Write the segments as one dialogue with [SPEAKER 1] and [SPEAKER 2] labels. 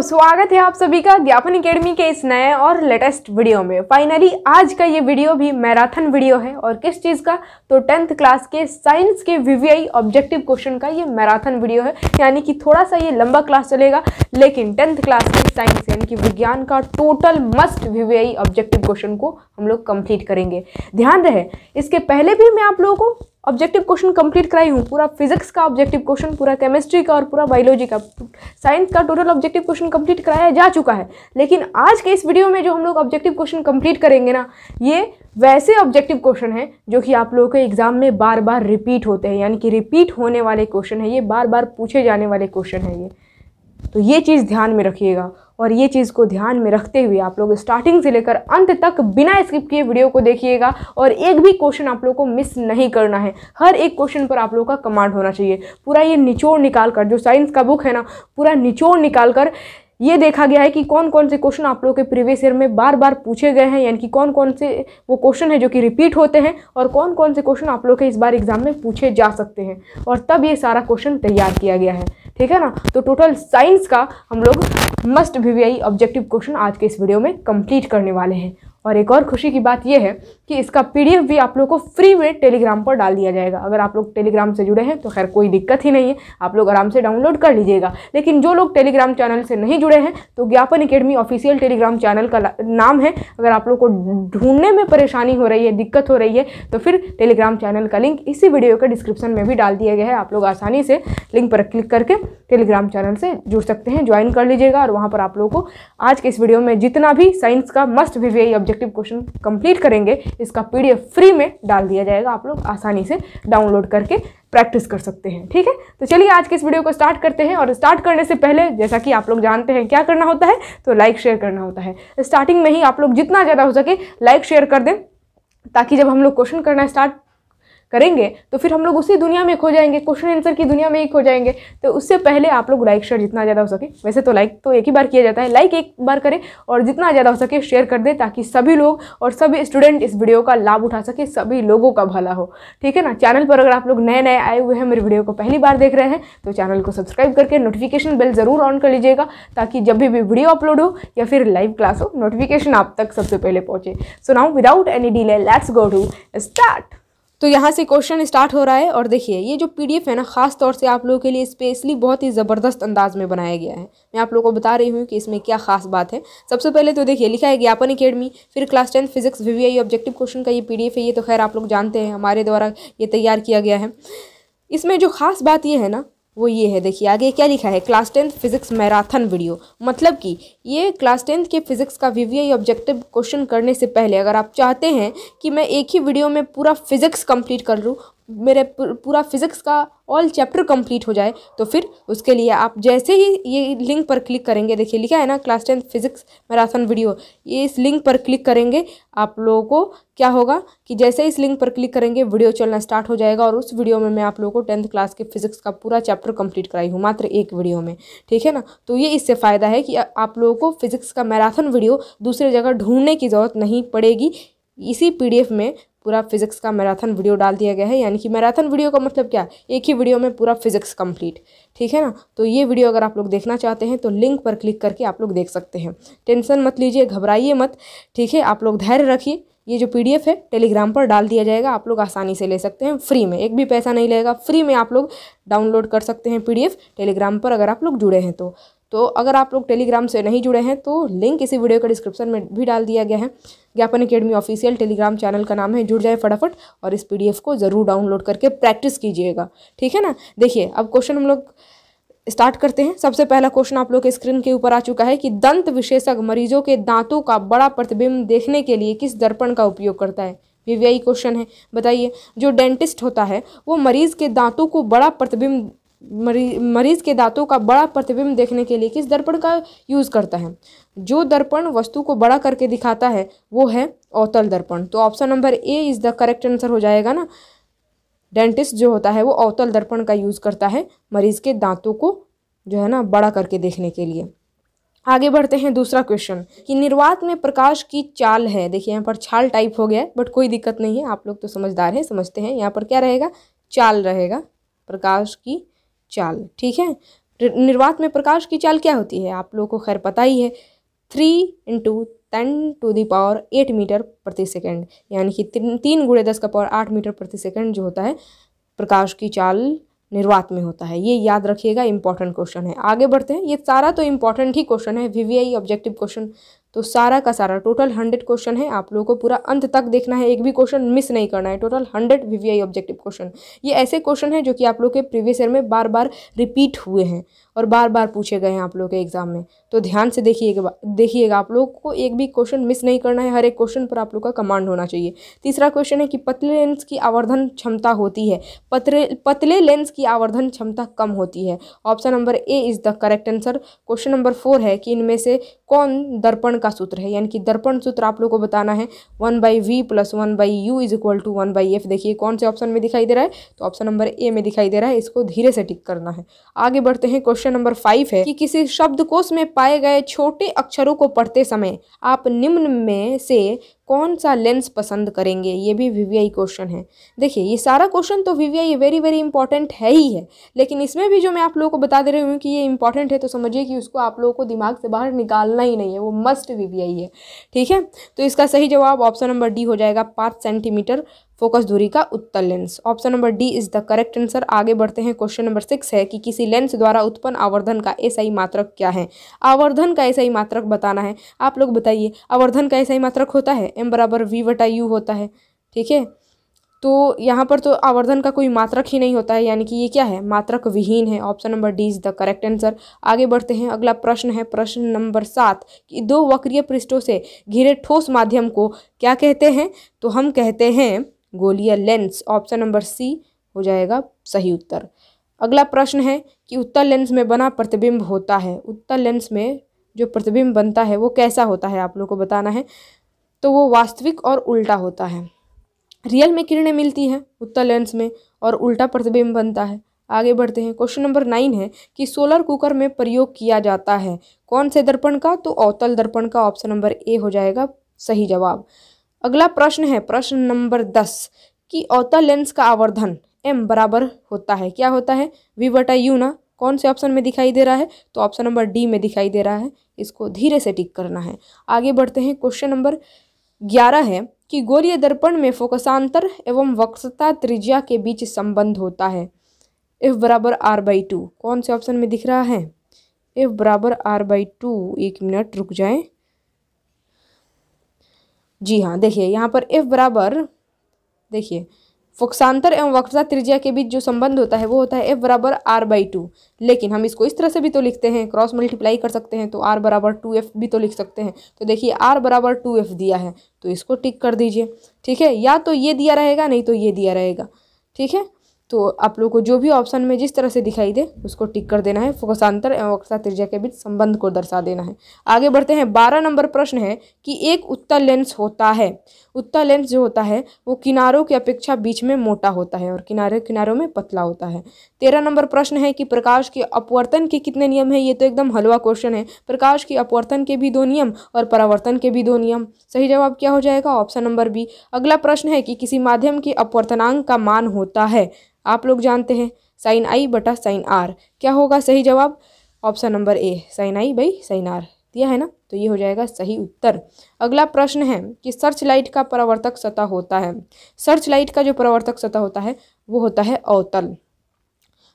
[SPEAKER 1] दोस्तों स्वागत है आप सभी का ज्ञापन अकेडमी के इस नए और लेटेस्ट वीडियो में फाइनली आज का ये वीडियो भी मैराथन वीडियो है और किस चीज़ का तो टेंथ क्लास के साइंस के वीवीआई ऑब्जेक्टिव क्वेश्चन का ये मैराथन वीडियो है यानी कि थोड़ा सा ये लंबा क्लास चलेगा लेकिन टेंथ क्लास के साइंस यानी कि विज्ञान का total must VVI objective question को हम लोग कंप्लीट करेंगे ध्यान रहे इसके पहले भी मैं आप लोगों को ऑब्जेक्टिव क्वेश्चन कंप्लीट कराई हूँ पूरा फिजिक्स का ऑब्जेक्टिव क्वेश्चन पूरा केमिस्ट्री का और पूरा बायोलॉजी का साइंस का टोटल ऑब्जेक्टिव क्वेश्चन कंप्लीट कराया जा चुका है लेकिन आज के इस वीडियो में जो हम लोग ऑब्जेक्टिव क्वेश्चन कंप्लीट करेंगे ना ये वैसे ऑब्जेक्टिव क्वेश्चन हैं जो कि आप लोगों के एग्जाम में बार बार रिपीट होते हैं यानी कि रिपीट होने वाले क्वेश्चन है ये बार बार पूछे जाने वाले क्वेश्चन है ये तो ये चीज़ ध्यान में रखिएगा और ये चीज़ को ध्यान में रखते हुए आप लोग स्टार्टिंग से लेकर अंत तक बिना स्किप किए वीडियो को देखिएगा और एक भी क्वेश्चन आप लोग को मिस नहीं करना है हर एक क्वेश्चन पर आप लोग का कमांड होना चाहिए पूरा ये निचोड़ निकाल कर जो साइंस का बुक है ना पूरा निचोड़ निकाल कर ये देखा गया है कि कौन कौन से क्वेश्चन आप लोगों के प्रीवियस ईयर में बार बार पूछे गए हैं यानी कि कौन कौन से वो क्वेश्चन है जो कि रिपीट होते हैं और कौन कौन से क्वेश्चन आप लोग के इस बार एग्ज़ाम में पूछे जा सकते हैं और तब ये सारा क्वेश्चन तैयार किया गया है ठीक है ना तो टोटल साइंस का हम लोग मस्ट वी ऑब्जेक्टिव क्वेश्चन आज के इस वीडियो में कंप्लीट करने वाले हैं और एक और खुशी की बात यह है कि इसका पीडीएफ भी आप लोग को फ्री में टेलीग्राम पर डाल दिया जाएगा अगर आप लोग टेलीग्राम से जुड़े हैं तो खैर कोई दिक्कत ही नहीं है आप लोग आराम से डाउनलोड कर लीजिएगा लेकिन जो लोग टेलीग्राम चैनल से नहीं जुड़े हैं तो ज्ञापन अकेडमी ऑफिशियल टेलीग्राम चैनल का नाम है अगर आप लोग को ढूंढने में परेशानी हो रही है दिक्कत हो रही है तो फिर टेलीग्राम चैनल का लिंक इसी वीडियो के डिस्क्रिप्शन में भी डाल दिया गया है आप लोग आसानी से लिंक पर क्लिक करके टेलीग्राम चैनल से जुड़ सकते हैं ज्वाइन कर लीजिएगा और वहाँ पर आप लोग को आज के इस वीडियो में जितना भी साइंस का must V V objective question complete करेंगे इसका पीडीएफ फ्री में डाल दिया जाएगा आप लोग आसानी से डाउनलोड करके प्रैक्टिस कर सकते हैं ठीक है तो चलिए आज के इस वीडियो को स्टार्ट करते हैं और स्टार्ट करने से पहले जैसा कि आप लोग जानते हैं क्या करना होता है तो लाइक शेयर करना होता है स्टार्टिंग में ही आप लोग जितना ज़्यादा हो सके लाइक शेयर कर दें ताकि जब हम लोग क्वेश्चन करना स्टार्ट करेंगे तो फिर हम लोग उसी दुनिया में खो जाएंगे क्वेश्चन आंसर की दुनिया में ही खो जाएंगे तो उससे पहले आप लोग लाइक शेयर जितना ज़्यादा हो सके वैसे तो लाइक तो एक ही बार किया जाता है लाइक एक बार करें और जितना ज़्यादा हो सके शेयर कर दें ताकि सभी लोग और सभी स्टूडेंट इस वीडियो का लाभ उठा सके सभी लोगों का भला हो ठीक है ना चैनल पर अगर आप लोग नए नए आए हुए हैं मेरे वीडियो को पहली बार देख रहे हैं तो चैनल को सब्सक्राइब करके नोटिफिकेशन बिल ज़रूर ऑन कर लीजिएगा ताकि जब भी वीडियो अपलोड हो या फिर लाइव क्लास हो नोटिफिकेशन आप तक सबसे पहले पहुँचे so now without any delay let's go to start तो यहाँ से क्वेश्चन स्टार्ट हो रहा है और देखिए ये जो पीडीएफ है ना ख़ास तौर से आप लोगों के लिए स्पेशली बहुत ही ज़बरदस्त अंदाज में बनाया गया है मैं आप लोगों को बता रही हूँ कि इसमें क्या खास बात है सबसे पहले तो देखिए लिखा है ज्ञापन अकेडमी फिर class tenth physics V objective question का ये पी है ये तो खैर आप लोग जानते हैं हमारे द्वारा ये तैयार किया गया है इसमें जो खास बात ये है ना वो ये है देखिए आगे क्या लिखा है class tenth physics marathon video मतलब कि ये क्लास टेंथ के फिजिक्स का वीवीआई ऑब्जेक्टिव क्वेश्चन करने से पहले अगर आप चाहते हैं कि मैं एक ही वीडियो में पूरा फिजिक्स कंप्लीट कर लूँ मेरे पूरा फिज़िक्स का ऑल चैप्टर कंप्लीट हो जाए तो फिर उसके लिए आप जैसे ही ये लिंक पर क्लिक करेंगे देखिए लिखा है ना class tenth physics marathon video ये इस लिंक पर क्लिक करेंगे आप लोगों को क्या होगा कि जैसे इस लिंक पर क्लिक करेंगे वीडियो चलना स्टार्ट हो जाएगा और उस वीडियो में मैं आप लोगों को टेंथ क्लास के फिज़िक्स का पूरा चैप्टर कंप्लीट कराई हूँ मात्र एक वीडियो में ठीक है ना तो ये इससे फ़ायदा है कि आप लोगों को फिज़िक्स का मैराथन वीडियो दूसरे जगह ढूंढने की ज़रूरत नहीं पड़ेगी इसी पी में पूरा फिजिक्स का मैराथन वीडियो डाल दिया गया है यानी कि मैराथन वीडियो का मतलब क्या एक ही वीडियो में पूरा फिजिक्स कंप्लीट ठीक है ना तो ये वीडियो अगर आप लोग देखना चाहते हैं तो लिंक पर क्लिक करके आप लोग देख सकते हैं टेंशन मत लीजिए घबराइए मत ठीक है आप लोग धैर्य रखिए ये जो पी है टेलीग्राम पर डाल दिया जाएगा आप लोग आसानी से ले सकते हैं फ्री में एक भी पैसा नहीं लगेगा फ्री में आप लोग डाउनलोड कर सकते हैं पी टेलीग्राम पर अगर आप लोग जुड़े हैं तो तो अगर आप लोग टेलीग्राम से नहीं जुड़े हैं तो लिंक इसी वीडियो के डिस्क्रिप्शन में भी डाल दिया गया है Gyapan academy official Telegram channel का नाम है जुड़ जाए फटाफट और इस पी को ज़रूर डाउनलोड करके प्रैक्टिस कीजिएगा ठीक है ना देखिए अब क्वेश्चन हम लोग स्टार्ट करते हैं सबसे पहला क्वेश्चन आप लोग के स्क्रीन के ऊपर आ चुका है कि दंत विशेषज्ञ मरीजों के दांतों का बड़ा प्रतिबिंब देखने के लिए किस दर्पण का उपयोग करता है ये भी क्वेश्चन है बताइए जो डेंटिस्ट होता है वो मरीज़ के दांतों को बड़ा प्रतिबिंब मरी मरीज के दांतों का बड़ा प्रतिबिंब देखने के लिए किस दर्पण का यूज़ करता है जो दर्पण वस्तु को बड़ा करके दिखाता है वो है अवतल दर्पण तो option number A is the correct answer हो जाएगा ना डेंटिस्ट जो होता है वो अवतल दर्पण का यूज़ करता है मरीज़ के दांतों को जो है ना बड़ा करके देखने के लिए आगे बढ़ते हैं दूसरा क्वेश्चन कि निर्वात में प्रकाश की चाल है देखिए यहाँ पर छाल टाइप हो गया है बट कोई दिक्कत नहीं है आप लोग तो समझदार हैं समझते हैं यहाँ पर क्या रहेगा चाल रहेगा प्रकाश की चाल ठीक है निर्वात में प्रकाश की चाल क्या होती है आप लोगों को खैर पता ही है three into ten to the power eight meter प्रति सेकंड यानी कि तीन तीन गुड़े दस का पावर आठ मीटर प्रति सेकंड जो होता है प्रकाश की चाल निर्वात में होता है ये याद रखिएगा इंपॉर्टेंट क्वेश्चन है आगे बढ़ते हैं ये सारा तो इम्पॉर्टेंट ही क्वेश्चन है वी ऑब्जेक्टिव क्वेश्चन तो सारा का सारा टोटल हंड्रेड क्वेश्चन है आप लोगों को पूरा अंत तक देखना है एक भी क्वेश्चन मिस नहीं करना है total hundred VVI objective question ये ऐसे क्वेश्चन हैं जो कि आप लोग के प्रीवियस ईयर में बार बार रिपीट हुए हैं और बार बार पूछे गए हैं आप लोग के एग्जाम में तो ध्यान से देखिएगा देखिएगा आप लोग को एक भी क्वेश्चन मिस नहीं करना है हर एक क्वेश्चन पर आप लोग का कमांड होना चाहिए तीसरा क्वेश्चन है कि पतले लेंस की आवर्धन क्षमता होती है पतले पतले लेंस की आवर्धन क्षमता कम होती है option number A is the correct answer question number four है कि इनमें से कौन दर्पण का सूत्र है यानी कि दर्पण सूत्र आप लोग को बताना है one by V plus one by U is equal to one by F देखिए कौन से ऑप्शन में दिखाई दे रहा है तो ऑप्शन नंबर ए में दिखाई दे रहा है इसको धीरे से टिक करना है आगे बढ़ते हैं क्वेश्चन नंबर फाइव है कि किसी शब्द कोश में पाए गए छोटे अक्षरों को पढ़ते समय आप निम्न में से कौन सा लेंस पसंद करेंगे ये भी वी क्वेश्चन है देखिए ये सारा क्वेश्चन तो V V very very important है ही है लेकिन इसमें भी जो मैं आप लोगों को बता दे रही हूँ कि ये इंपॉर्टेंट है तो समझिए कि उसको आप लोगों को दिमाग से बाहर निकालना ही नहीं है वो मस्ट वी है ठीक है तो इसका सही जवाब ऑप्शन नंबर डी हो जाएगा पाँच सेंटीमीटर फोकस दूरी का उत्तल lens option number D is the correct answer आगे बढ़ते हैं क्वेश्चन नंबर सिक्स है कि किसी लेंस द्वारा उत्पन्न आवर्धन का एसआई मात्रक क्या है आवर्धन का एसआई मात्रक बताना है आप लोग बताइए आवर्धन का एसआई मात्रक होता है एम बराबर वी वटा यू होता है ठीक है तो यहाँ पर तो आवर्धन का कोई मात्रक ही नहीं होता है यानी कि ये क्या है मात्रक विहीन है option number D is the correct answer आगे बढ़ते हैं अगला प्रश्न है प्रश्न नंबर सात कि दो वक्रीय पृष्ठों से घिरे ठोस माध्यम को क्या कहते हैं तो हम कहते हैं गोलिया लेंस ऑप्शन नंबर सी हो जाएगा सही उत्तर अगला प्रश्न है कि उत्तर लेंस में बना प्रतिबिंब होता है उत्तर लेंस में जो प्रतिबिंब बनता है वो कैसा होता है आप लोग को बताना है तो वो वास्तविक और उल्टा होता है रियल में किरणें मिलती हैं उत्तर लेंस में और उल्टा प्रतिबिंब बनता है आगे बढ़ते हैं क्वेश्चन नंबर नाइन है कि सोलर कुकर में प्रयोग किया जाता है कौन से दर्पण का तो अवतल दर्पण का ऑप्शन नंबर ए हो जाएगा सही जवाब अगला प्रश्न है प्रश्न नंबर दस कि अवतल लेंस का आवर्धन एम बराबर होता है क्या होता है वी बटा यू ना कौन से ऑप्शन में दिखाई दे रहा है तो ऑप्शन नंबर डी में दिखाई दे रहा है इसको धीरे से टिक करना है आगे बढ़ते हैं क्वेश्चन नंबर ग्यारह है कि गोलीय दर्पण में फोकसांतर एवं वक्सता त्रिज्या के बीच संबंध होता है एफ बराबर आर बाई टू कौन से ऑप्शन में दिख रहा है एफ बराबर आर बाई टू एक मिनट रुक जाएं जी हाँ देखिए यहाँ पर एफ बराबर देखिए फोक्सांतर एवं वक्रता त्रिज्या के बीच जो संबंध होता है वो होता है एफ बराबर आर बाई टू लेकिन हम इसको इस तरह से भी तो लिखते हैं क्रॉस मल्टीप्लाई कर सकते हैं तो आर बराबर टू एफ भी तो लिख सकते हैं तो देखिए आर बराबर टू एफ दिया है तो इसको टिक कर दीजिए ठीक है या तो ये दिया रहेगा नहीं तो ये दिया रहेगा ठीक है तो आप लोग को जो भी ऑप्शन में जिस तरह से दिखाई दे उसको टिक कर देना है फोकसांतर एवं अक्षा त्रिज्या के बीच संबंध को दर्शा देना है आगे बढ़ते हैं बारह नंबर प्रश्न है कि एक उत्तर लेंस होता है उत्तर लेंस जो होता है वो किनारों की अपेक्षा बीच में मोटा होता है और किनारे किनारों में पतला होता है तेरह नंबर प्रश्न है कि प्रकाश के अपवर्तन के कितने नियम हैं ये तो एकदम हलवा क्वेश्चन है प्रकाश के अपवर्तन के भी दो नियम और परावर्तन के भी दो नियम सही जवाब क्या हो जाएगा ऑप्शन नंबर बी अगला प्रश्न है कि किसी माध्यम के अपवर्तनांक का मान होता है आप लोग जानते हैं साइन आई बटा साइन आर क्या होगा सही जवाब option number A sine I by sine R दिया है ना तो ये हो जाएगा सही उत्तर अगला प्रश्न है कि सर्च लाइट का परावर्तक सतह होता है सर्च लाइट का जो परावर्तक सतह होता है वो होता है अवतल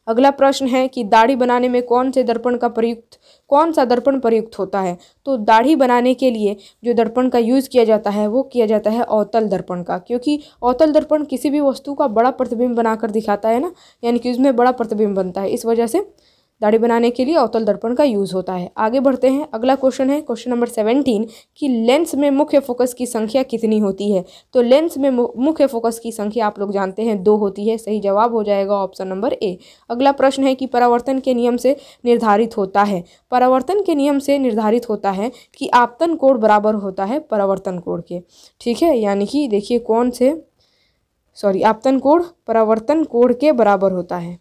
[SPEAKER 1] अगला प्रश्न है कि दाढ़ी बनाने में कौन से दर्पण का प्रयुक्त कौन सा दर्पण प्रयुक्त होता है तो दाढ़ी बनाने के लिए जो दर्पण का यूज़ किया जाता है वो किया जाता है अवतल दर्पण का क्योंकि अवतल दर्पण किसी भी वस्तु का बड़ा प्रतिबिंब बनाकर दिखाता है ना यानी कि उसमें बड़ा प्रतिबिंब बनता है इस वजह से दाढ़ी बनाने के लिए अवतल दर्पण का यूज़ होता है आगे बढ़ते हैं अगला क्वेश्चन है क्वेश्चन नंबर सेवेंटीन कि लेंस में मुख्य फोकस की संख्या कितनी होती है तो लेंस में मुख्य फोकस की संख्या आप लोग जानते हैं दो होती है सही जवाब हो जाएगा ऑप्शन नंबर ए अगला प्रश्न है कि परावर्तन के नियम से निर्धारित होता है परावर्तन के नियम से निर्धारित होता है कि आपतन कोड बराबर होता है परावर्तन कोड के ठीक है यानी कि देखिए कौन से सॉरी आपतन कोड परावर्तन कोड के बराबर होता है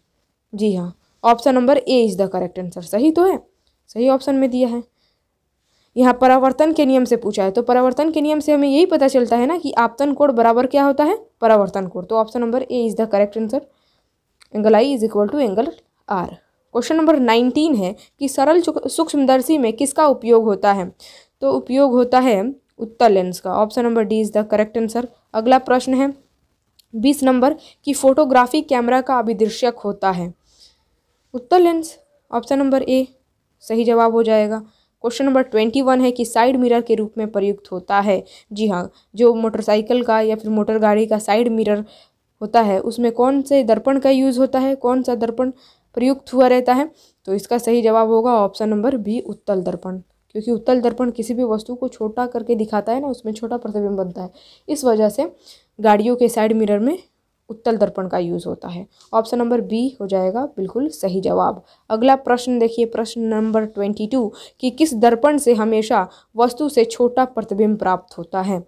[SPEAKER 1] जी हाँ option number A is the correct answer सही तो है सही ऑप्शन में दिया है यहाँ परावर्तन के नियम से पूछा है तो परावर्तन के नियम से हमें यही पता चलता है ना कि आपतन कोण बराबर क्या होता है परावर्तन कोण तो option number A is the correct answer angle I is equal to angle R question number nineteen है कि सरल सूक्ष्मदर्शी में किसका उपयोग होता है तो उपयोग होता है उत्तर लेंस का option number D is the correct answer अगला प्रश्न है बीस नंबर कि फोटोग्राफी कैमरा का अभिदृश्यक होता है उत्तर लेंस ऑप्शन नंबर ए सही जवाब हो जाएगा क्वेश्चन नंबर ट्वेंटी वन है कि साइड मिरर के रूप में प्रयुक्त होता है जी हाँ जो मोटरसाइकिल का या फिर मोटर गाड़ी का साइड मिरर होता है उसमें कौन से दर्पण का यूज़ होता है कौन सा दर्पण प्रयुक्त हुआ रहता है तो इसका सही जवाब होगा ऑप्शन नंबर बी उत्तल दर्पण क्योंकि उत्तल दर्पण किसी भी वस्तु को छोटा करके दिखाता है ना उसमें छोटा प्रतिबिंब बनता है इस वजह से गाड़ियों के साइड मिरर में उत्तल दर्पण का यूज़ होता है ऑप्शन नंबर बी हो जाएगा बिल्कुल सही जवाब अगला प्रश्न देखिए प्रश्न नंबर ट्वेंटी टू कि किस दर्पण से हमेशा वस्तु से छोटा प्रतिबिंब प्राप्त होता है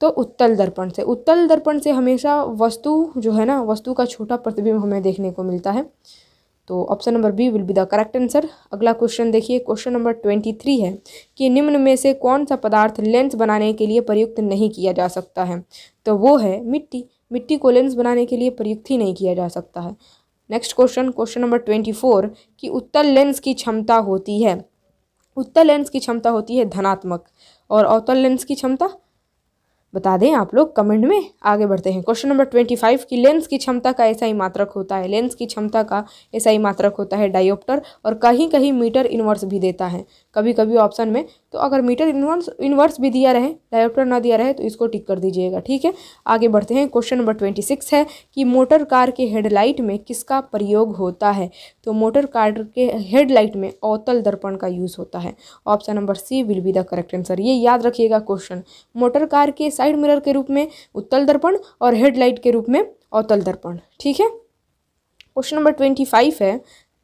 [SPEAKER 1] तो उत्तल दर्पण से उत्तल दर्पण से हमेशा वस्तु जो है ना वस्तु का छोटा प्रतिबिंब हमें देखने को मिलता है तो option number B will be the correct answer अगला क्वेश्चन देखिए क्वेश्चन नंबर ट्वेंटी थ्री है कि निम्न में से कौन सा पदार्थ लेंस बनाने के लिए प्रयुक्त नहीं किया जा सकता है तो वो है मिट्टी मिट्टी को लेंस बनाने के लिए प्रयुक्त ही नहीं किया जा सकता है next question question number twenty four कि उत्तल लेंस की क्षमता होती है उत्तल लेंस की क्षमता होती है धनात्मक और अवतल लेंस की क्षमता बता दें आप लोग कमेंट में आगे बढ़ते हैं क्वेश्चन नंबर ट्वेंटी फाइव की लेंस की क्षमता का ऐसा ही मात्रक होता है लेंस की क्षमता का ऐसा ही मात्रक होता है डायोप्टर और कहीं कहीं मीटर इन्वर्स भी देता है कभी कभी ऑप्शन में तो अगर मीटर इनवर्स इनवर्स भी दिया रहे डायरेक्टर ना दिया रहे तो इसको टिक कर दीजिएगा ठीक है आगे बढ़ते हैं क्वेश्चन नंबर ट्वेंटी सिक्स है कि मोटर कार के हेडलाइट में किसका प्रयोग होता है तो मोटर कार के हेडलाइट में अवतल दर्पण का यूज़ होता है option number C will be the correct answer ये याद रखिएगा क्वेश्चन मोटर कार के साइड मिरर के रूप में उत्तल दर्पण और हेडलाइट के रूप में अवतल दर्पण ठीक है क्वेश्चन नंबर ट्वेंटी फाइव है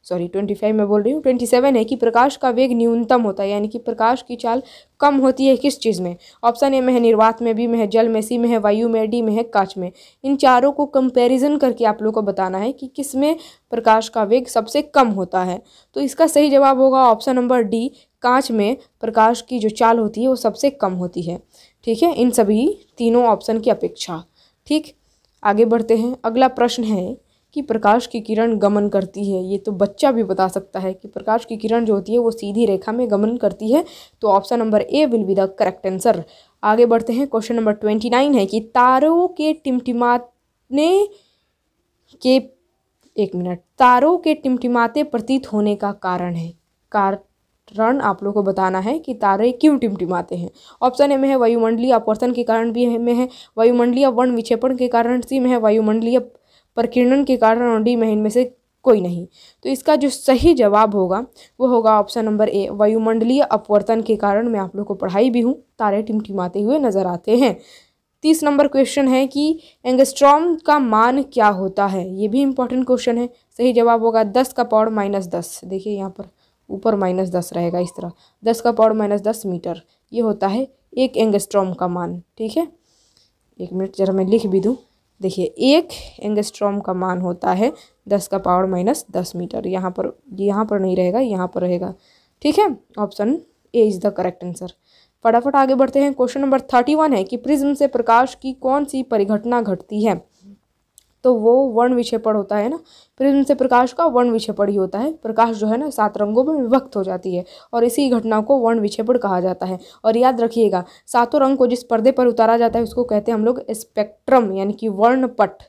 [SPEAKER 1] सॉरी ट्वेंटी फाइव मैं बोल रही हूँ ट्वेंटी सेवन है कि प्रकाश का वेग न्यूनतम होता है यानी कि प्रकाश की चाल कम होती है किस चीज़ में ऑप्शन ए में है निर्वात में बी में है जल में सी में है वायु में डी में है कांच में इन चारों को कंपैरिजन करके आप लोग को बताना है कि किस में प्रकाश का वेग सबसे कम होता है तो इसका सही जवाब होगा ऑप्शन नंबर डी कांच में प्रकाश की जो चाल होती है वो सबसे कम होती है ठीक है इन सभी तीनों ऑप्शन की अपेक्षा ठीक आगे बढ़ते हैं अगला प्रश्न है कि प्रकाश की किरण गमन करती है ये तो बच्चा भी बता सकता है कि प्रकाश की किरण जो होती है वो सीधी रेखा में गमन करती है तो option number A will be the correct answer आगे बढ़ते हैं क्वेश्चन नंबर ट्वेंटी नाइन है कि तारों के टिमटिमाने के एक मिनट तारों के टिमटिमाते प्रतीत होने का कारण है कार आप लोगों को बताना है कि तारे क्यों टिमटिमाते हैं ऑप्शन ए में है वायुमंडलीय अपवर्तन के कारण भी में है वायुमंडलीय वन विक्षेपण के कारण सी में है वायुमंडलीय प्रकीर्णन के कारण महीन में इनमें से कोई नहीं तो इसका जो सही जवाब होगा वो होगा ऑप्शन नंबर ए वायुमंडलीय अपवर्तन के कारण मैं आप लोग को पढ़ाई भी हूँ तारे टिमटिमाते हुए नजर आते हैं तीस नंबर क्वेश्चन है कि एंगस्ट्रॉम का मान क्या होता है ये भी इम्पोर्टेंट क्वेश्चन है सही जवाब होगा दस का पावर माइनस दस देखिए यहाँ पर ऊपर माइनस दस रहेगा इस तरह दस का पावर माइनस दस मीटर ये होता है एक एंगस्ट्रॉम का मान ठीक है एक मिनट जरा मैं लिख भी दूँ देखिए एक एंगस्ट्रॉम का मान होता है दस का पावर माइनस दस मीटर यहाँ पर यहाँ पर नहीं रहेगा यहाँ पर रहेगा ठीक है option A is the correct answer फटाफट आगे बढ़ते हैं क्वेश्चन नंबर थर्टी वन है कि प्रिज्म से प्रकाश की कौन सी परिघटना घटती है तो वो वर्ण विक्षेपण होता है ना प्रिज्म से प्रकाश का वर्ण विक्षेपण ही होता है प्रकाश जो है ना सात रंगों में विभक्त हो जाती है और इसी घटना को वर्ण विक्षेपण कहा जाता है और याद रखिएगा सातों रंग को जिस पर्दे पर उतारा जाता है उसको कहते हैं हम लोग स्पेक्ट्रम यानी कि वर्णपट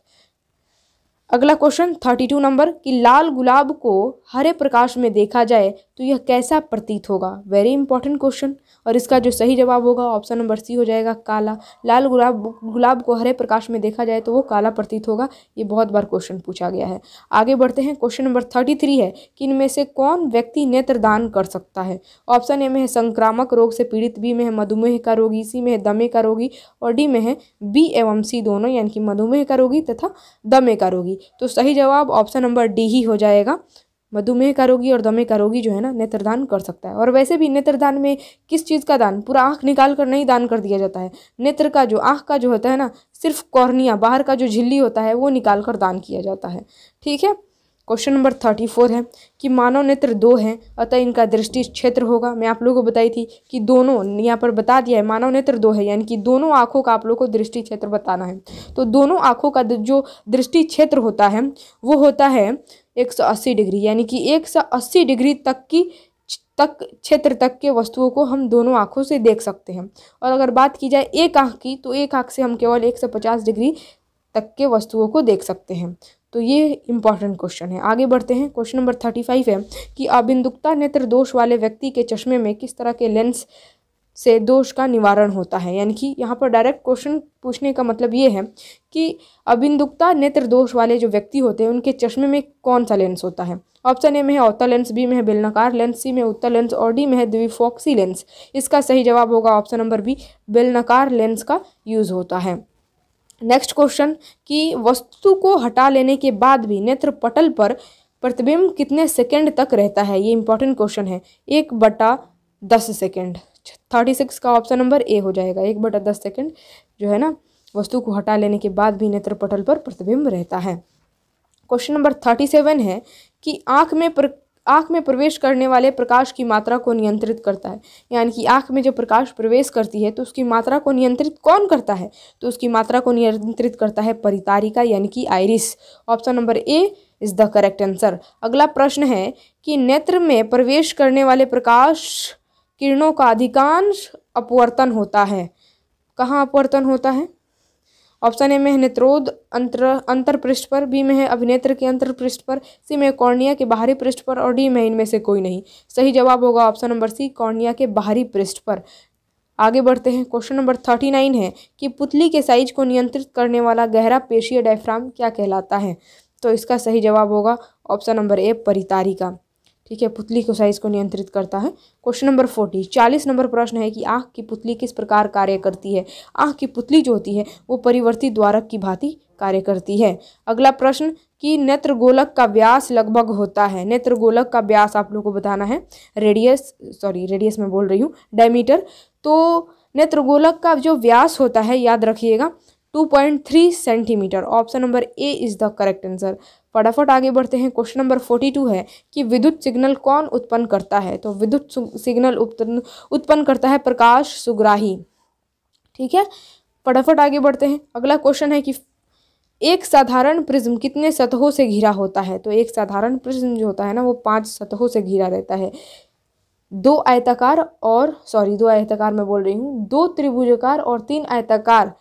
[SPEAKER 1] अगला क्वेश्चन थर्टी टू नंबर कि लाल गुलाब को हरे प्रकाश में देखा जाए तो यह कैसा प्रतीत होगा वेरी इंपॉर्टेंट क्वेश्चन और इसका जो सही जवाब होगा ऑप्शन नंबर सी हो जाएगा काला लाल गुलाब गुलाब को हरे प्रकाश में देखा जाए तो वो काला प्रतीत होगा ये बहुत बार क्वेश्चन पूछा गया है आगे बढ़ते हैं क्वेश्चन नंबर थर्टी थ्री है कि इनमें से कौन व्यक्ति नेत्रदान कर सकता है ऑप्शन ए में है संक्रामक रोग से पीड़ित बी में है मधुमेह का रोगी सी में है दमे का रोगी और डी में है बी एवं सी दोनों यानी कि मधुमेह का रोगी तथा दमे का रोगी तो सही जवाब ऑप्शन नंबर डी ही हो जाएगा मधुमेह का रोगी और दमे का रोगी जो है ना नेत्रदान कर सकता है और वैसे भी नेत्रदान में किस चीज़ का दान पूरा आँख निकाल कर नहीं दान कर दिया जाता है नेत्र का जो आँख का जो होता है ना सिर्फ कॉर्निया बाहर का जो झिल्ली होता है वो निकाल कर दान किया जाता है ठीक है क्वेश्चन नंबर थर्टी फोर है कि मानव नेत्र दो हैं अतः इनका दृष्टि क्षेत्र होगा मैं आप लोगों को बताई थी कि दोनों यहाँ पर बता दिया है मानव नेत्र दो है यानी कि दोनों आँखों का आप लोगों को दृष्टि क्षेत्र बताना है तो दोनों आँखों का जो दृष्टि क्षेत्र होता है वो होता है 180 डिग्री यानी कि 180 डिग्री तक की तक क्षेत्र तक के वस्तुओं को हम दोनों आँखों से देख सकते हैं और अगर बात की जाए एक आँख की तो एक आँख से हम केवल पचास डिग्री तक के वस्तुओं को देख सकते हैं तो ये इंपॉर्टेंट क्वेश्चन है आगे बढ़ते हैं क्वेश्चन नंबर थर्टी फाइव है कि अबिंदुकता नेत्र दोष वाले व्यक्ति के चश्मे में किस तरह के लेंस से दोष का निवारण होता है यानी कि यहाँ पर डायरेक्ट क्वेश्चन पूछने का मतलब ये है कि अबिंदुकता नेत्र दोष वाले जो व्यक्ति होते हैं उनके चश्मे में कौन सा लेंस होता है ऑप्शन ए में है औतर लेंस बी में है बेलनाकार लेंस सी में उत्तर लेंस और डी में है द्विफोक्सी लेंस इसका सही जवाब होगा ऑप्शन नंबर बी बेलनाकार लेंस का यूज़ होता है नेक्स्ट क्वेश्चन कि वस्तु को हटा लेने के बाद भी नेत्र पटल पर प्रतिबिंब कितने सेकेंड तक रहता है ये इंपॉर्टेंट क्वेश्चन है एक बटा दस सेकेंड थर्टी सिक्स का ऑप्शन नंबर ए हो जाएगा एक बटा दस सेकेंड जो है ना वस्तु को हटा लेने के बाद भी नेत्र पटल पर प्रतिबिंब रहता है क्वेश्चन नंबर थर्टी सेवन है कि आँख में प्र आँख में प्रवेश करने वाले प्रकाश की मात्रा को नियंत्रित करता है यानी कि आँख में जब प्रकाश प्रवेश करती है तो उसकी मात्रा को नियंत्रित कौन करता है तो उसकी मात्रा को नियंत्रित करता है परितारिका यानी कि iris option number A is the correct answer अगला प्रश्न है कि नेत्र में प्रवेश करने वाले प्रकाश किरणों का अधिकांश अपवर्तन होता है कहाँ अपवर्तन होता है ऑप्शन ए में है नेत्रोद अंतर अंतरपृष्ठ पर बी में है अभिनेत्र के अंतरपृष्ठ पर सी में कॉर्निया के बाहरी पृष्ठ पर और डी में इनमें से कोई नहीं सही जवाब होगा ऑप्शन नंबर सी कॉर्निया के बाहरी पृष्ठ पर आगे बढ़ते हैं क्वेश्चन नंबर थर्टी नाइन है कि पुतली के साइज को नियंत्रित करने वाला गहरा पेशीय डायफ्राम क्या कहलाता है तो इसका सही जवाब होगा ऑप्शन नंबर ए परितारिका ठीक है पुतली को साइज को नियंत्रित करता है क्वेश्चन नंबर फोर्टी चालीस नंबर प्रश्न है कि आँख की पुतली किस प्रकार कार्य करती है आँख की पुतली जो होती है वो परिवर्ती द्वारक की भांति कार्य करती है अगला प्रश्न कि नेत्र गोलक का व्यास लगभग होता है नेत्र गोलक का व्यास आप लोगों को बताना है रेडियस सॉरी रेडियस में बोल रही हूँ डायमीटर तो नेत्र गोलक का जो व्यास होता है याद रखिएगा three centimeter option number A is the correct answer फटाफट आगे बढ़ते हैं क्वेश्चन नंबर फोर्टी टू है कि विद्युत सिग्नल कौन उत्पन्न करता है तो विद्युत सिग्नल उत्पन्न करता है प्रकाश सुग्राही ठीक है फटाफट आगे बढ़ते हैं अगला क्वेश्चन है कि एक साधारण प्रिज्म कितने सतहों से घिरा होता है तो एक साधारण प्रिज्म जो होता है ना वो पांच सतहों से घिरा रहता है दो आयताकार और सॉरी दो आयताकार मैं बोल रही हूँ दो त्रिभुजकार और तीन आयताकार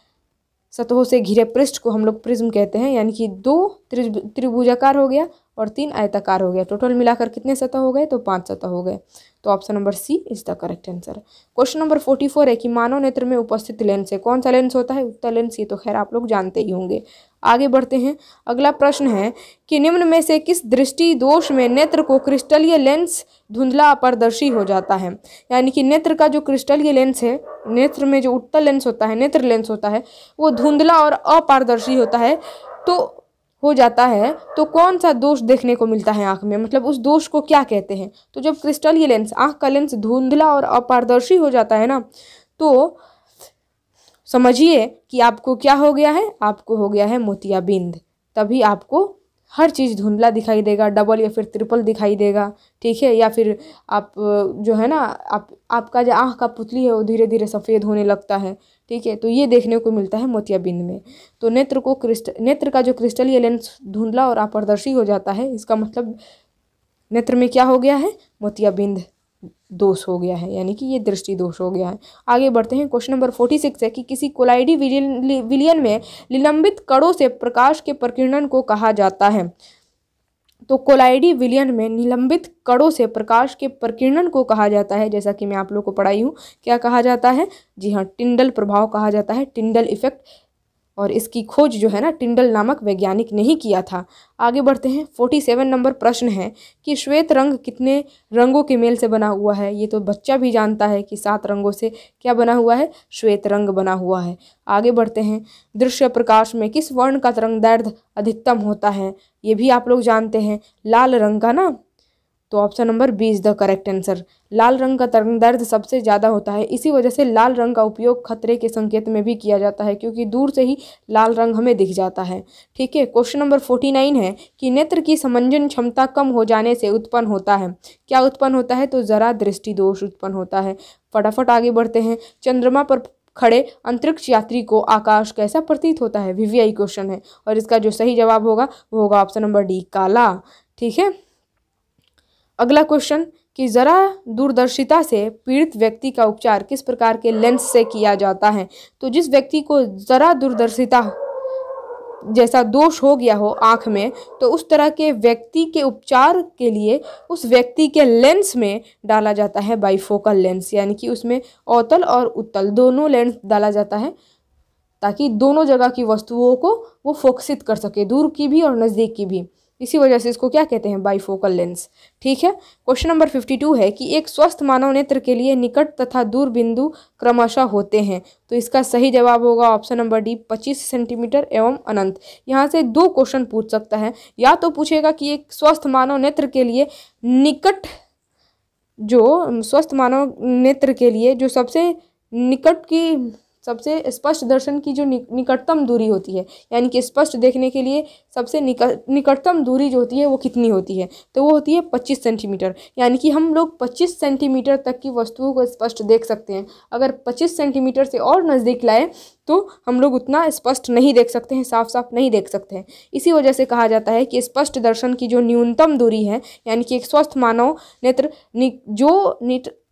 [SPEAKER 1] सतहों से घिरे पृष्ठ को हम लोग प्रिज्म कहते हैं यानी कि दो त्रिभुजाकार हो गया और तीन आयताकार हो गया टोटल मिलाकर कितने सतह हो गए तो पांच सतह हो गए तो option number C is the correct answer question number forty four है कि मानव नेत्र में उपस्थित लेंस है कौन सा लेंस होता है उत्तर लेंस ये तो खैर आप लोग जानते ही होंगे आगे बढ़ते हैं अगला प्रश्न है कि निम्न में से किस दृष्टि दोष में नेत्र को क्रिस्टलीय लेंस धुंधला अपारदर्शी हो जाता है यानी कि नेत्र का जो क्रिस्टलीय लेंस है नेत्र में जो उत्तल लेंस होता है नेत्र लेंस होता है वो धुंधला और अपारदर्शी होता है तो हो जाता है तो कौन सा दोष देखने को मिलता है आँख में मतलब उस दोष को क्या कहते हैं तो जब क्रिस्टलीय लेंस आँख का लेंस धुंधला और अपारदर्शी हो जाता है ना तो समझिए कि आपको क्या हो गया है आपको हो गया है मोतियाबिंद तभी आपको हर चीज़ धुंधला दिखाई देगा डबल या फिर ट्रिपल दिखाई देगा ठीक है या फिर आप जो है ना आप आपका जो आँख का पुतली है वो धीरे धीरे सफ़ेद होने लगता है ठीक है तो ये देखने को मिलता है मोतियाबिंद में तो नेत्र को क्रिस्ट नेत्र का जो क्रिस्टल ये लेंस धुंधला और अपारदर्शी हो जाता है इसका मतलब नेत्र में क्या हो गया है मोतियाबिंद दोष हो गया है यानी कि ये दृष्टि दोष हो गया है आगे बढ़ते हैं क्वेश्चन नंबर फोर्टी सिक्स है कि किसी कोलाइडी विलियन, में निलंबित कड़ों से प्रकाश के प्रकीर्णन को कहा जाता है तो कोलाइडी विलियन में निलंबित कड़ों से प्रकाश के प्रकीर्णन को कहा जाता है जैसा कि मैं आप लोग को पढ़ाई हूँ क्या कहा जाता है जी हाँ टिंडल प्रभाव कहा जाता है टिंडल इफेक्ट और इसकी खोज जो है ना टिंडल नामक वैज्ञानिक ने ही किया था आगे बढ़ते हैं फोर्टी सेवन नंबर प्रश्न है कि श्वेत रंग कितने रंगों के मेल से बना हुआ है ये तो बच्चा भी जानता है कि सात रंगों से क्या बना हुआ है श्वेत रंग बना हुआ है आगे बढ़ते हैं दृश्य प्रकाश में किस वर्ण का तरंग दर्द अधिकतम होता है ये भी आप लोग जानते हैं लाल रंग का ना तो option number B is the correct answer लाल रंग का तरंग दर्द सबसे ज़्यादा होता है इसी वजह से लाल रंग का उपयोग खतरे के संकेत में भी किया जाता है क्योंकि दूर से ही लाल रंग हमें दिख जाता है ठीक है क्वेश्चन नंबर फोर्टी नाइन है कि नेत्र की समंजन क्षमता कम हो जाने से उत्पन्न होता है क्या उत्पन्न होता है तो ज़रा दृष्टि दोष उत्पन्न होता है फटाफट आगे बढ़ते हैं चंद्रमा पर खड़े अंतरिक्ष यात्री को आकाश कैसा प्रतीत होता है वीवीआई क्वेश्चन है और इसका जो सही जवाब होगा वो होगा ऑप्शन नंबर डी काला ठीक है अगला क्वेश्चन कि ज़रा दूरदर्शिता से पीड़ित व्यक्ति का उपचार किस प्रकार के लेंस से किया जाता है तो जिस व्यक्ति को ज़रा दूरदर्शिता जैसा दोष हो गया हो आँख में तो उस तरह के व्यक्ति के उपचार के लिए उस व्यक्ति के लेंस में डाला जाता है बाईफोकल लेंस यानी कि उसमें अवतल और उत्तल दोनों लेंस डाला जाता है ताकि दोनों जगह की वस्तुओं को वो फोकसित कर सके दूर की भी और नज़दीक की भी इसी वजह से इसको क्या कहते हैं बाईफोकल लेंस ठीक है क्वेश्चन नंबर फिफ्टी टू है कि एक स्वस्थ मानव नेत्र के लिए निकट तथा दूर बिंदु क्रमशः होते हैं तो इसका सही जवाब होगा ऑप्शन नंबर डी पच्चीस सेंटीमीटर एवं अनंत यहाँ से दो क्वेश्चन पूछ सकता है या तो पूछेगा कि एक स्वस्थ मानव नेत्र के लिए निकट जो स्वस्थ मानव नेत्र के लिए जो सबसे निकट की सबसे स्पष्ट दर्शन की जो निकटतम दूरी होती है यानी कि स्पष्ट देखने के लिए सबसे निकटतम दूरी जो होती है वो कितनी होती है तो वो होती है पच्चीस सेंटीमीटर यानी कि हम लोग पच्चीस सेंटीमीटर तक की वस्तुओं को स्पष्ट देख सकते हैं अगर पच्चीस सेंटीमीटर से और नज़दीक लाएँ तो हम लोग उतना स्पष्ट नहीं देख सकते हैं साफ साफ नहीं देख सकते हैं इसी वजह से कहा जाता है कि स्पष्ट दर्शन की जो न्यूनतम दूरी है यानी कि एक स्वस्थ मानव नेत्र जो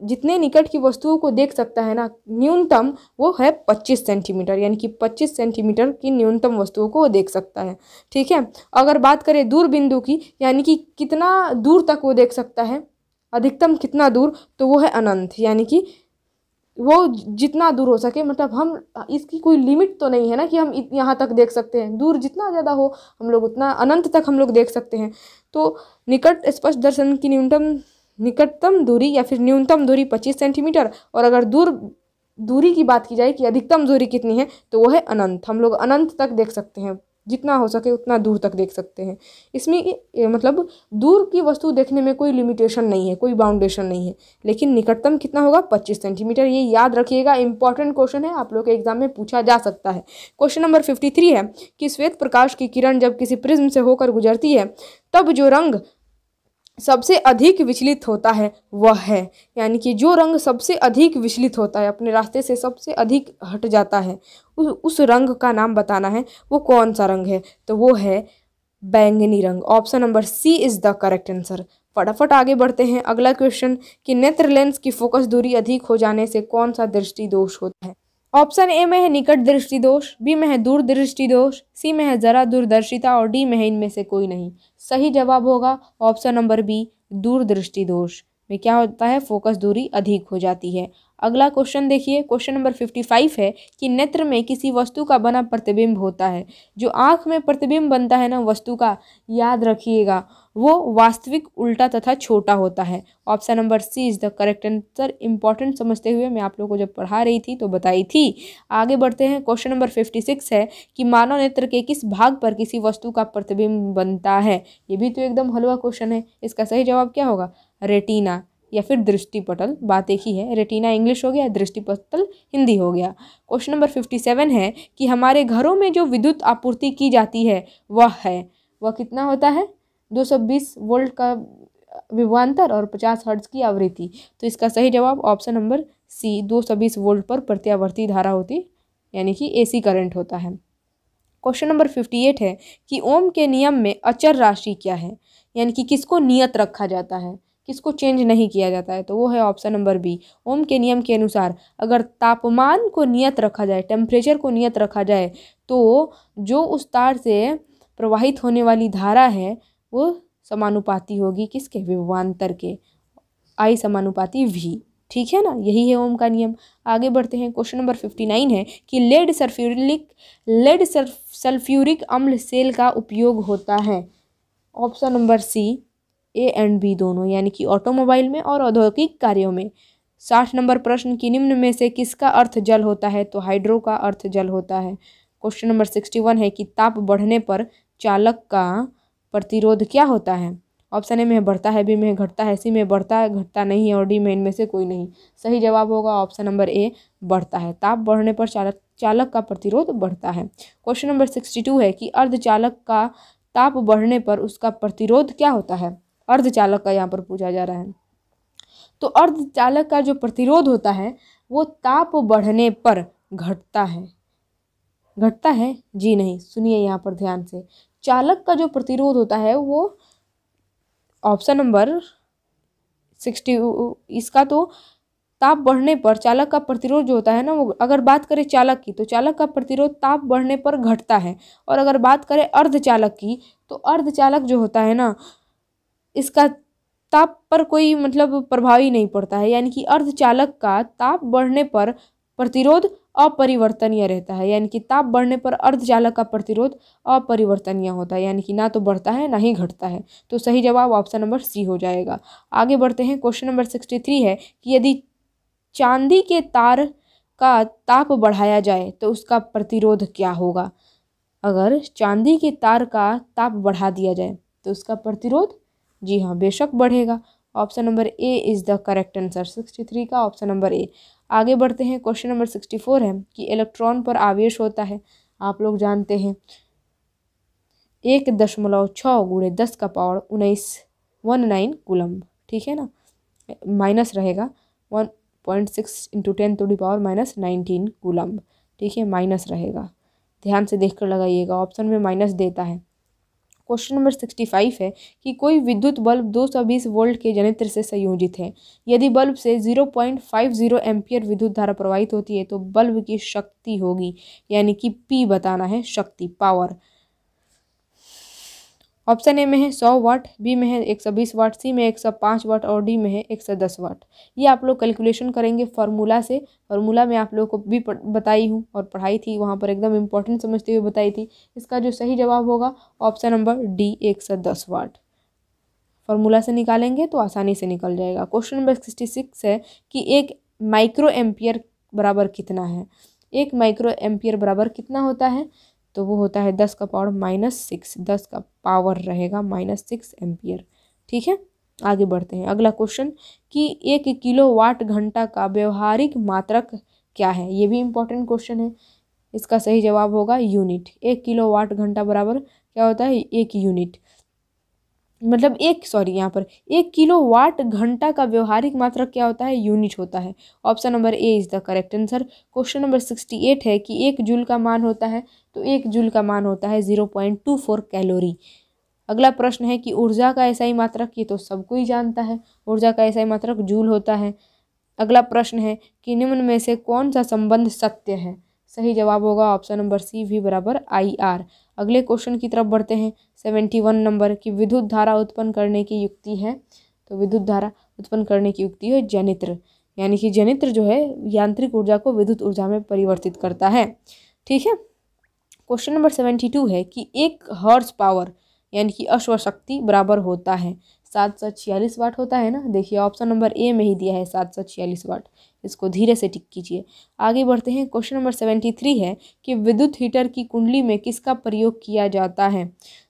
[SPEAKER 1] जितने निकट की वस्तुओं को देख सकता है ना न्यूनतम वो है 25 सेंटीमीटर यानी कि 25 सेंटीमीटर की न्यूनतम वस्तुओं को वो देख सकता है ठीक है अगर बात करें दूर बिंदु की यानी कि कितना दूर तक वो देख सकता है अधिकतम कितना दूर तो वो है अनंत यानी कि वो जितना दूर हो सके मतलब हम इसकी कोई लिमिट तो नहीं है ना कि हम यहाँ तक देख सकते हैं दूर जितना ज़्यादा हो हम लोग उतना अनंत तक हम लोग देख सकते हैं तो निकट स्पष्ट दर्शन की न्यूनतम निकटतम दूरी या फिर न्यूनतम दूरी पच्चीस सेंटीमीटर और अगर दूर दूरी की बात की जाए कि अधिकतम दूरी कितनी है तो वो है अनंत हम लोग अनंत तक देख सकते हैं जितना हो सके उतना दूर तक देख सकते हैं इसमें मतलब दूर की वस्तु देखने में कोई लिमिटेशन नहीं है कोई बाउंडेशन नहीं है लेकिन निकटतम कितना होगा पच्चीस सेंटीमीटर ये याद रखिएगा इंपॉर्टेंट क्वेश्चन है आप लोग के एग्जाम में पूछा जा सकता है क्वेश्चन नंबर फिफ्टी थ्री है कि श्वेत प्रकाश की किरण जब किसी प्रिज्म से होकर गुजरती है तब जो रंग सबसे अधिक विचलित होता है वह है यानी कि जो रंग सबसे अधिक विचलित होता है अपने रास्ते से सबसे अधिक हट जाता है उस उस रंग का नाम बताना है वो कौन सा रंग है तो वो है बैंगनी रंग option number C is the correct answer फटाफट आगे बढ़ते हैं अगला क्वेश्चन कि नेत्र लेंस की फोकस दूरी अधिक हो जाने से कौन सा दृष्टि दोष होता है ऑप्शन ए में है निकट दृष्टि दोष बी में है दूर दृष्टि दोष सी में है ज़रा दूरदर्शिता और डी में है इनमें से कोई नहीं सही जवाब होगा ऑप्शन नंबर बी दूरदृष्टि दोष में क्या होता है फोकस दूरी अधिक हो जाती है अगला क्वेश्चन देखिए क्वेश्चन नंबर फिफ्टी फाइव है कि नेत्र में किसी वस्तु का बना प्रतिबिंब होता है जो आँख में प्रतिबिंब बनता है ना वस्तु का याद रखिएगा वो वास्तविक उल्टा तथा छोटा होता है option number C is the correct answer important समझते हुए मैं आप लोगों को जब पढ़ा रही थी तो बताई थी आगे बढ़ते हैं क्वेश्चन नंबर फिफ्टी सिक्स है कि मानव नेत्र के किस भाग पर किसी वस्तु का प्रतिबिंब बनता है ये भी तो एकदम हलवा क्वेश्चन है इसका सही जवाब क्या होगा रेटिना या फिर दृष्टिपटल बात एक ही है रेटिना इंग्लिश हो गया दृष्टिपटल हिंदी हो गया क्वेश्चन नंबर फिफ्टी सेवन है कि हमारे घरों में जो विद्युत आपूर्ति की जाती है वह है वह कितना होता है दो सौ बीस वोल्ट का विभवान्तर और पचास हर्ट्ज की आवृत्ति तो इसका सही जवाब ऑप्शन नंबर सी दो सौ बीस वोल्ट पर प्रत्यावर्ती धारा होती यानी कि ए सी करेंट होता है क्वेश्चन नंबर फिफ्टी एट है कि ओम के नियम में अचर राशि क्या है यानी कि किसको नियत रखा जाता है किसको चेंज नहीं किया जाता है तो वो है ऑप्शन नंबर बी ओम के नियम के अनुसार अगर तापमान को नियत रखा जाए टेम्परेचर को नियत रखा जाए तो जो उस तार से प्रवाहित होने वाली धारा है वो समानुपाती होगी किसके विभवान्तर के आई समानुपाती वी ठीक है ना यही है ओम का नियम आगे बढ़ते हैं क्वेश्चन नंबर फिफ्टी नाइन है कि लेड सल्फ्यूरिक लेड सल्फ्यूरिक अम्ल सेल का उपयोग होता है option number C A and B दोनों यानी कि ऑटोमोबाइल में और औद्योगिक कार्यों में साठ नंबर प्रश्न की निम्न में से किसका अर्थ जल होता है तो हाइड्रो का अर्थ जल होता है क्वेश्चन नंबर सिक्सटी वन है कि ताप बढ़ने पर चालक का प्रतिरोध क्या होता है ऑप्शन ए में बढ़ता है बी में घटता है सी में बढ़ता है घटता नहीं है और डी में इनमें से कोई नहीं सही जवाब होगा ऑप्शन नंबर ए बढ़ता है ताप बढ़ने पर चालक चालक का प्रतिरोध बढ़ता है क्वेश्चन नंबर सिक्सटी टू है कि अर्धचालक का ताप बढ़ने पर उसका प्रतिरोध क्या होता है अर्धचालक का यहाँ पर पूछा जा रहा है तो अर्धचालक का जो प्रतिरोध होता है वो ताप बढ़ने पर घटता है घटता है जी नहीं सुनिए यहाँ पर ध्यान से चालक का जो प्रतिरोध होता है वो ऑप्शन नंबर सिक्सटी इसका तो ताप बढ़ने पर चालक का प्रतिरोध जो होता है ना वो अगर बात करें चालक की तो चालक का प्रतिरोध ताप बढ़ने पर घटता है और अगर बात करें अर्धचालक की तो अर्धचालक जो होता है ना इसका ताप पर कोई मतलब प्रभाव ही नहीं पड़ता है यानी कि अर्धचालक का ताप बढ़ने पर प्रतिरोध अपरिवर्तनीय रहता है यानी कि ताप बढ़ने पर अर्धचालक का प्रतिरोध अपरिवर्तनीय होता है यानी कि ना तो बढ़ता है ना ही घटता है तो सही जवाब ऑप्शन नंबर सी हो जाएगा आगे बढ़ते हैं क्वेश्चन नंबर सिक्सटी थ्री है कि यदि चांदी के तार का ताप बढ़ाया जाए तो उसका प्रतिरोध क्या होगा अगर चांदी के तार का ताप बढ़ा दिया जाए तो उसका प्रतिरोध जी हाँ बेशक बढ़ेगा option number A is the correct answer sixty three का ऑप्शन नंबर ए आगे बढ़ते हैं क्वेश्चन नंबर सिक्सटी फोर है कि इलेक्ट्रॉन पर आवेश होता है आप लोग जानते हैं एक दशमलव छः गुणे दस का पावर उन्नीस वन नाइन कुलम ठीक है ना माइनस रहेगा one point six into ten to the power minus nineteen coulomb ठीक है माइनस रहेगा ध्यान से देख कर लगाइएगा ऑप्शन में माइनस देता है क्वेश्चन नंबर सिक्सटी फाइव है कि कोई विद्युत बल्ब दो सौ बीस वोल्ट के जनित्र से संयोजित है यदि बल्ब से जीरो पॉइंट फाइव जीरो विद्युत धारा प्रवाहित होती है तो बल्ब की शक्ति होगी यानी कि पी बताना है शक्ति पावर ऑप्शन ए में है सौ वाट बी में है एक सौ बीस वाट सी में एक सौ पाँच वाट और डी में है एक सौ दस वाट ये आप लोग कैलकुलेशन करेंगे फार्मूला से फार्मूला में आप लोगों को भी बताई हूँ और पढ़ाई थी वहाँ पर एकदम इम्पोर्टेंट समझते हुए बताई थी इसका जो सही जवाब होगा ऑप्शन नंबर डी एक सौ दस वाट फार्मूला से निकालेंगे तो आसानी से निकल जाएगा क्वेश्चन नंबर सिक्सटी सिक्स है कि एक माइक्रो एम्पियर बराबर कितना है एक माइक्रो एम्पियर बराबर कितना होता है तो वो होता है दस का पावर माइनस सिक्स दस का पावर रहेगा माइनस सिक्स एम्पियर ठीक है आगे बढ़ते हैं अगला क्वेश्चन कि एक किलो वाट घंटा का व्यवहारिक मात्रक क्या है ये भी इम्पोर्टेंट क्वेश्चन है इसका सही जवाब होगा यूनिट एक किलो वाट घंटा बराबर क्या होता है एक यूनिट मतलब एक सॉरी यहाँ पर एक किलो वाट घंटा का व्यवहारिक मात्रक क्या होता है यूनिट होता है option number A is the correct answer question number sixty eight है कि एक जूल का मान होता है तो एक जूल का मान होता है zero point two four calorie अगला प्रश्न है कि ऊर्जा का ऐसा ही मात्रक ये तो सबको ही जानता है ऊर्जा का ऐसा ही मात्रक जूल होता है अगला प्रश्न है कि निम्न में से कौन सा संबंध सत्य है सही जवाब होगा ऑप्शन नंबर सी वी बराबर आई आर अगले क्वेश्चन की तरफ बढ़ते हैं सेवेंटी वन नंबर की विद्युत धारा उत्पन्न करने की युक्ति है तो विद्युत धारा उत्पन्न करने की युक्ति है जनित्र यानी कि जनित्र जो है यांत्रिक ऊर्जा को विद्युत ऊर्जा में परिवर्तित करता है ठीक है क्वेश्चन नंबर सेवेंटी टू है कि एक हर्स पावर यानी कि अश्व शक्ति बराबर होता है सात सौ छियालीस वाट होता है ना देखिए ऑप्शन नंबर ए में ही दिया है सात सौ छियालीस वाट इसको धीरे से टिक कीजिए आगे बढ़ते हैं क्वेश्चन नंबर सेवेंटी थ्री है कि विद्युत हीटर की कुंडली में किसका प्रयोग किया जाता है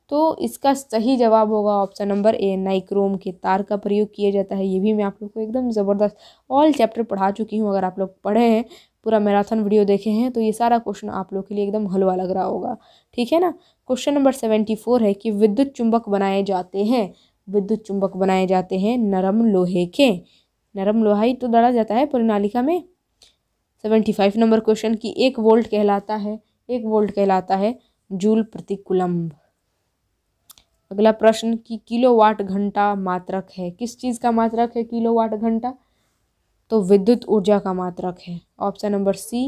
[SPEAKER 1] तो इसका सही जवाब होगा ऑप्शन नंबर ए नाइक्रोम के तार का प्रयोग किया जाता है ये भी मैं आप लोग को एकदम ज़बरदस्त ऑल चैप्टर पढ़ा चुकी हूँ अगर आप लोग पढ़े हैं पूरा मैराथन वीडियो देखे हैं तो ये सारा क्वेश्चन आप लोग के लिए एकदम हलवा लग रहा होगा ठीक है ना क्वेश्चन नंबर सेवेंटी फोर है कि विद्युत चुंबक बनाए जाते हैं विद्युत चुंबक बनाए जाते हैं नरम लोहे के नरम लोहा ही तो दड़ा जाता है परिनालिका में सेवेंटी फाइव नंबर क्वेश्चन की एक वोल्ट कहलाता है एक वोल्ट कहलाता है जूल प्रति कुलम्ब अगला प्रश्न कि किलोवाट घंटा मात्रक है किस चीज़ का मात्रक है किलोवाट घंटा तो विद्युत ऊर्जा का मात्रक है option number C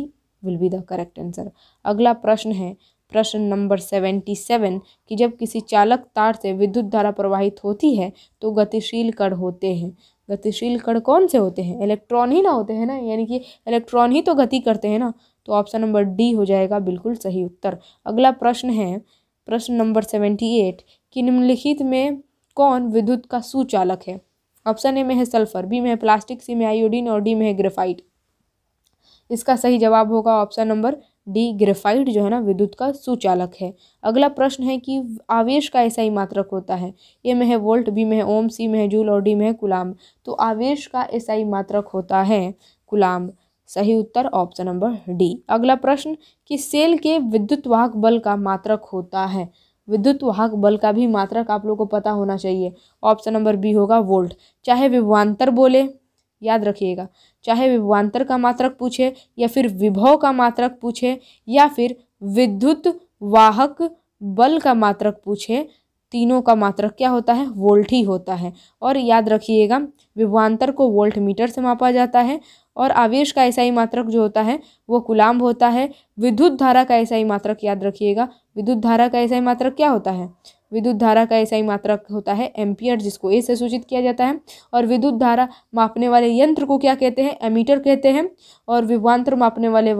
[SPEAKER 1] will be the correct answer अगला प्रश्न है प्रश्न नंबर सेवेंटी सेवन कि जब किसी चालक तार से विद्युत धारा प्रवाहित होती है तो गतिशील कण होते हैं गतिशील कण कौन से होते हैं इलेक्ट्रॉन ही ना होते हैं ना यानी कि इलेक्ट्रॉन ही तो गति करते हैं ना तो ऑप्शन नंबर डी हो जाएगा बिल्कुल सही उत्तर अगला प्रश्न है प्रश्न नंबर सेवेंटी एट कि निम्नलिखित में कौन विद्युत का सुचालक है ऑप्शन ए में है सल्फर बी में है प्लास्टिक सी में आयोडीन और डी में है ग्रेफाइट इसका सही जवाब होगा ऑप्शन नंबर डी ग्रेफाइट जो है ना विद्युत का सुचालक है अगला प्रश्न है कि आवेश का ऐसा ही मात्रक होता है ए में है वोल्ट बी में है ओम सी में है जूल और डी में है कुलाम तो आवेश का ऐसा ही मात्रक होता है कुलाम सही उत्तर ऑप्शन नंबर डी अगला प्रश्न कि सेल के विद्युत वाहक बल का मात्रक होता है विद्युत वाहक बल का भी मात्रक आप लोगों को पता होना चाहिए ऑप्शन नंबर बी होगा वोल्ट चाहे विभवान्तर बोले याद रखिएगा चाहे विभवान्तर का मात्रक पूछे या फिर विभव का मात्रक पूछे या फिर विद्युत वाहक बल का मात्रक पूछे तीनों का मात्रक क्या होता है वोल्ट ही होता है और याद रखिएगा विभवान्तर को वोल्ट मीटर से मापा जाता है और आवेश का ऐसा ही मात्रक जो होता है वो कुलाम होता है विद्युत धारा का ऐसा ही मात्रक याद रखिएगा विद्युत धारा का ऐसा ही मात्रक क्या होता है विद्युत धारा का ऐसा ही मात्रक होता है एम्पियर जिसको ए से सूचित किया जाता है और विद्युत धारा मापने वाले यंत्र को क्या कहते हैं एमीटर कहते हैं और विभवान्तर मापने वाले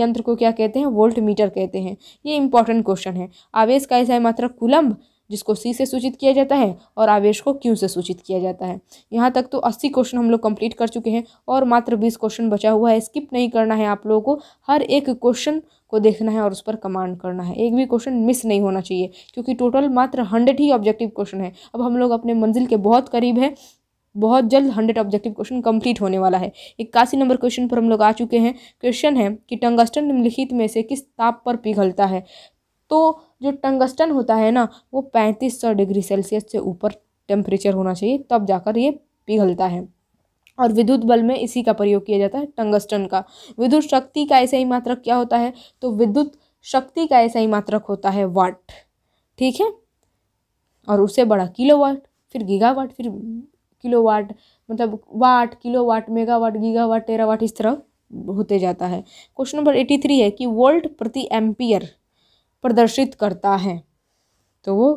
[SPEAKER 1] यंत्र को क्या कहते हैं वोल्ट मीटर कहते हैं ये इंपॉर्टेंट क्वेश्चन है आवेश का ऐसा ही मात्रक कुलम्ब जिसको सी से सूचित किया जाता है और आवेश को क्यू से सूचित किया जाता है यहाँ तक तो अस्सी क्वेश्चन हम लोग कंप्लीट कर चुके हैं और मात्र बीस क्वेश्चन बचा हुआ है स्किप नहीं करना है आप लोगों को हर एक क्वेश्चन को देखना है और उस पर कमांड करना है एक भी क्वेश्चन मिस नहीं होना चाहिए क्योंकि टोटल मात्र हंड्रेड ही ऑब्जेक्टिव क्वेश्चन है अब हम लोग अपने मंजिल के बहुत करीब है बहुत जल्द हंड्रेड ऑब्जेक्टिव क्वेश्चन कंप्लीट होने वाला है इक्यासी नंबर क्वेश्चन पर हम लोग आ चुके हैं क्वेश्चन है कि टंगस्टन निम्नलिखित में से किस ताप पर पिघलता है तो जो टंगस्टन होता है ना वो पैंतीस सौ डिग्री सेल्सियस से ऊपर टेम्परेचर होना चाहिए तब जाकर ये पिघलता है और विद्युत बल में इसी का प्रयोग किया जाता है टंगस्टन का विद्युत शक्ति का ऐसा ही मात्रक क्या होता है तो विद्युत शक्ति का ऐसा ही मात्रक होता है वाट ठीक है और उससे बड़ा किलो वाट फिर वाट फिर किलो वाट मतलब watt kilo kilowatt megawatt tera watt इस तरह होते जाता है क्वेश्चन नंबर एटी थ्री है कि वोल्ट प्रति एम्पियर प्रदर्शित करता है तो वो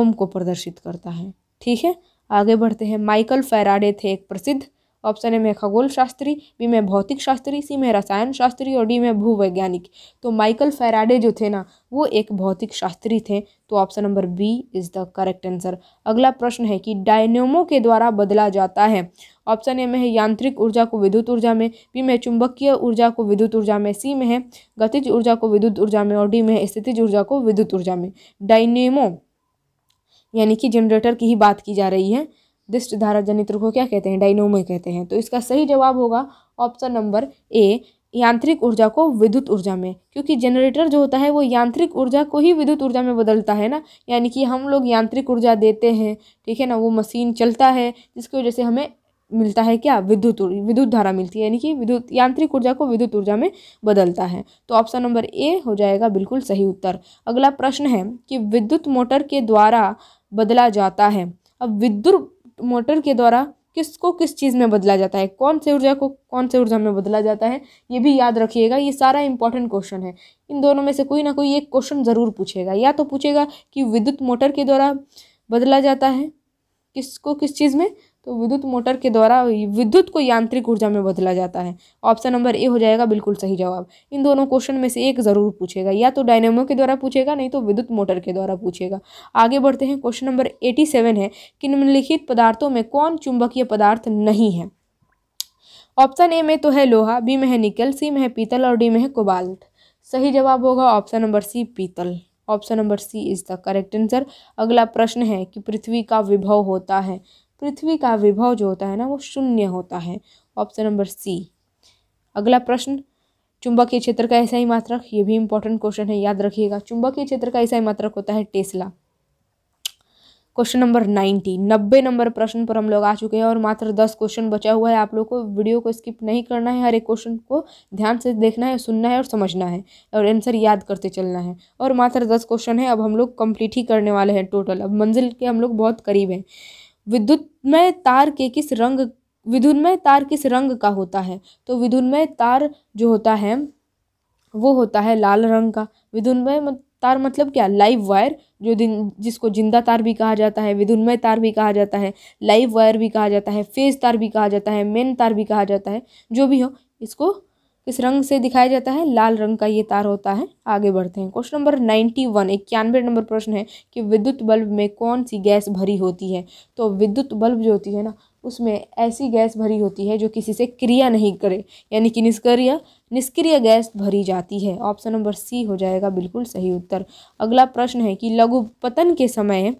[SPEAKER 1] ओम को प्रदर्शित करता है ठीक है आगे बढ़ते हैं माइकल फैराडे थे एक प्रसिद्ध ऑप्शन ए में खगोल शास्त्री बी में भौतिक शास्त्री सी में रसायन शास्त्री और डी में भूवैज्ञानिक तो माइकल फेराडे जो थे ना वो एक भौतिक शास्त्री थे तो option number B is the correct answer अगला प्रश्न है कि डायनेमो के द्वारा बदला जाता है ऑप्शन ए में है यांत्रिक ऊर्जा को विद्युत ऊर्जा में बी में चुंबकीय ऊर्जा को विद्युत ऊर्जा में सी में है गतिज ऊर्जा को विद्युत ऊर्जा में और डी में है स्थितिज ऊर्जा को विद्युत ऊर्जा में डायनेमो यानी कि जनरेटर की ही बात की जा रही है दिष्ट धारा जनित रोग को क्या कहते हैं डाइनोमे कहते हैं तो इसका सही जवाब होगा ऑप्शन नंबर ए यांत्रिक ऊर्जा को विद्युत ऊर्जा में क्योंकि जनरेटर जो होता है वो यांत्रिक ऊर्जा को ही विद्युत ऊर्जा में बदलता है ना यानी कि हम लोग यांत्रिक ऊर्जा देते हैं ठीक है ना वो मशीन चलता है जिसकी वजह से हमें मिलता है क्या विद्युत विद्युत धारा मिलती है यानी कि विद्युत यांत्रिक ऊर्जा को विद्युत ऊर्जा में बदलता है तो ऑप्शन नंबर ए हो जाएगा बिल्कुल सही उत्तर अगला प्रश्न है कि विद्युत मोटर के द्वारा बदला जाता है अब विद्युत मोटर के द्वारा किसको किस चीज़ में बदला जाता है कौन से ऊर्जा को कौन से ऊर्जा में बदला जाता है ये भी याद रखिएगा ये सारा इंपॉर्टेंट क्वेश्चन है इन दोनों में से कोई ना कोई एक क्वेश्चन ज़रूर पूछेगा या तो पूछेगा कि विद्युत मोटर के द्वारा बदला जाता है किसको किस चीज़ में तो विद्युत मोटर के द्वारा विद्युत को यांत्रिक ऊर्जा में बदला जाता है ऑप्शन नंबर ए हो जाएगा बिल्कुल सही जवाब इन दोनों क्वेश्चन में से एक ज़रूर पूछेगा या तो डायनेमो के द्वारा पूछेगा नहीं तो विद्युत मोटर के द्वारा पूछेगा आगे बढ़ते हैं क्वेश्चन नंबर एटी सेवन है कि निम्नलिखित पदार्थों में कौन चुंबकीय पदार्थ नहीं है ऑप्शन ए में तो है लोहा बी में है निकल सी में है पीतल और डी में है कोबाल्ट सही जवाब होगा ऑप्शन नंबर सी पीतल option number C is the correct answer अगला प्रश्न है कि पृथ्वी का विभव होता है पृथ्वी का विभव जो होता है ना वो शून्य होता है ऑप्शन नंबर सी अगला प्रश्न चुंबकीय क्षेत्र का ऐसा ही मात्रक ये भी इंपॉर्टेंट क्वेश्चन है याद रखिएगा चुंबकीय क्षेत्र का ऐसा ही मात्रक होता है टेस्ला क्वेश्चन नंबर नाइन्टी नब्बे नंबर प्रश्न पर हम लोग आ चुके हैं और मात्र दस क्वेश्चन बचा हुआ है आप लोग को वीडियो को स्किप नहीं करना है हर एक क्वेश्चन को ध्यान से देखना है सुनना है और समझना है और आंसर याद करते चलना है और मात्र दस क्वेश्चन है अब हम लोग कंप्लीट ही करने वाले हैं टोटल अब मंजिल के हम लोग बहुत करीब हैं विद्युतमय तार के किस रंग विद्युन्मय तार किस रंग का होता है तो विद्युन्मय तार जो होता है वो होता है लाल रंग का विद्युन्मय तार मतलब क्या लाइव वायर जो दिन जिसको जिंदा तार भी कहा जाता है विद्युन्मय तार भी कहा जाता है लाइव वायर भी कहा जाता है फेज तार भी कहा जाता है मेन तार भी कहा जाता है जो भी हो इसको किस रंग से दिखाया जाता है लाल रंग का ये तार होता है आगे बढ़ते हैं क्वेश्चन नंबर नाइन्टी वन इक्यानवे नंबर प्रश्न है कि विद्युत बल्ब में कौन सी गैस भरी होती है तो विद्युत बल्ब जो होती है ना उसमें ऐसी गैस भरी होती है जो किसी से क्रिया नहीं करे यानी कि निष्क्रिय निष्क्रिय गैस भरी जाती है ऑप्शन नंबर सी हो जाएगा बिल्कुल सही उत्तर अगला प्रश्न है कि लघु पतन के समय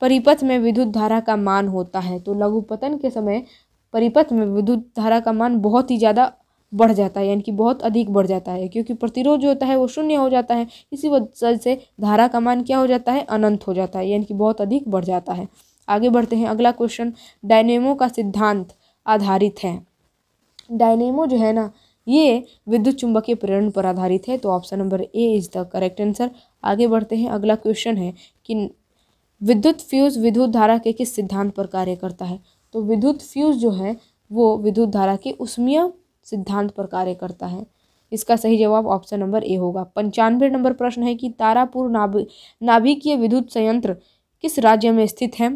[SPEAKER 1] परिपथ में विद्युत धारा का मान होता है तो लघुपतन के समय परिपथ में विद्युत धारा का मान बहुत ही ज़्यादा बढ़ जाता है यानी कि बहुत अधिक बढ़ जाता है क्योंकि प्रतिरोध जो होता है वो शून्य हो जाता है इसी वजह से धारा का मान क्या हो जाता है अनंत हो जाता है यानी कि बहुत अधिक बढ़ जाता है आगे बढ़ते हैं अगला क्वेश्चन डायनेमो का सिद्धांत आधारित है डायनेमो जो है ना ये विद्युत चुंबकीय प्रेरण पर आधारित है तो option number A is the correct answer आगे बढ़ते हैं अगला क्वेश्चन है कि विद्युत फ्यूज विद्युत धारा के किस सिद्धांत पर कार्य करता है तो विद्युत फ्यूज जो है वो विद्युत धारा के उष्मीय सिद्धांत पर कार्य करता है इसका सही जवाब ऑप्शन नंबर ए होगा पंचानवे नंबर प्रश्न है कि तारापुर नाभ नाभिकीय विद्युत संयंत्र किस राज्य में स्थित है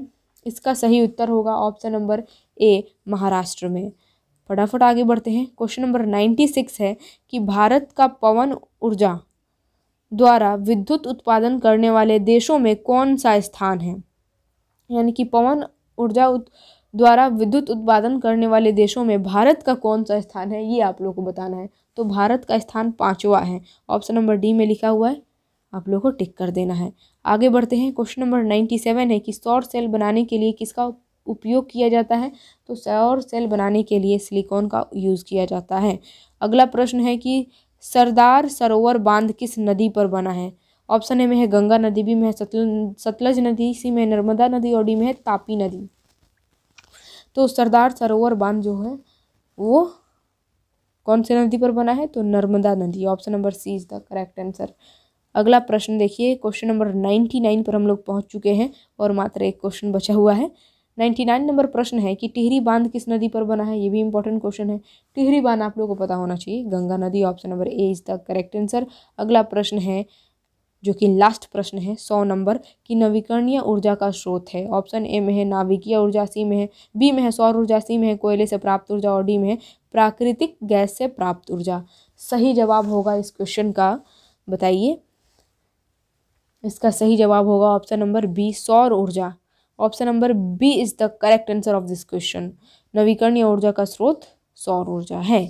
[SPEAKER 1] इसका सही उत्तर होगा ऑप्शन नंबर ए महाराष्ट्र में फटाफट आगे बढ़ते हैं क्वेश्चन नंबर नाइन्टी सिक्स है कि भारत का पवन ऊर्जा द्वारा विद्युत उत्पादन करने वाले देशों में कौन सा स्थान है यानी कि पवन ऊर्जा द्वारा विद्युत उत्पादन करने वाले देशों में भारत का कौन सा स्थान है ये आप लोग को बताना है तो भारत का स्थान पाँचवा है ऑप्शन नंबर डी में लिखा हुआ है आप लोग को टिक कर देना है आगे बढ़ते हैं क्वेश्चन नंबर नाइन्टी सेवन है कि सौर सेल बनाने के लिए किसका उपयोग किया जाता है तो सौर सेल बनाने के लिए सिलिकॉन का यूज़ किया जाता है अगला प्रश्न है कि सरदार सरोवर बांध किस नदी पर बना है ऑप्शन ए में है गंगा नदी बी में है सतल सतलज नदी सी में नर्मदा नदी और डी में है तापी नदी तो सरदार सरोवर बांध जो है वो कौन से नदी पर बना है तो नर्मदा नदी option number C is the correct answer अगला प्रश्न देखिए क्वेश्चन नंबर नाइन्टी नाइन पर हम लोग पहुंच चुके हैं और मात्र एक क्वेश्चन बचा हुआ है नाइन्टी नाइन नंबर प्रश्न है कि टिहरी बांध किस नदी पर बना है ये भी इंपॉर्टेंट क्वेश्चन है टिहरी बांध आप लोगों को पता होना चाहिए गंगा नदी option number A is the correct answer अगला प्रश्न है जो कि लास्ट प्रश्न है सौ नंबर कि नवीकरणीय ऊर्जा का स्रोत है ऑप्शन ए में है नाविकीय ऊर्जा सी में है बी में है सौर ऊर्जा सी में है कोयले से प्राप्त ऊर्जा और डी में है प्राकृतिक गैस से प्राप्त ऊर्जा सही जवाब होगा इस क्वेश्चन का बताइए इसका सही जवाब होगा ऑप्शन नंबर बी सौर ऊर्जा option number B is the correct answer of this question नवीकरणीय ऊर्जा का स्रोत सौर ऊर्जा है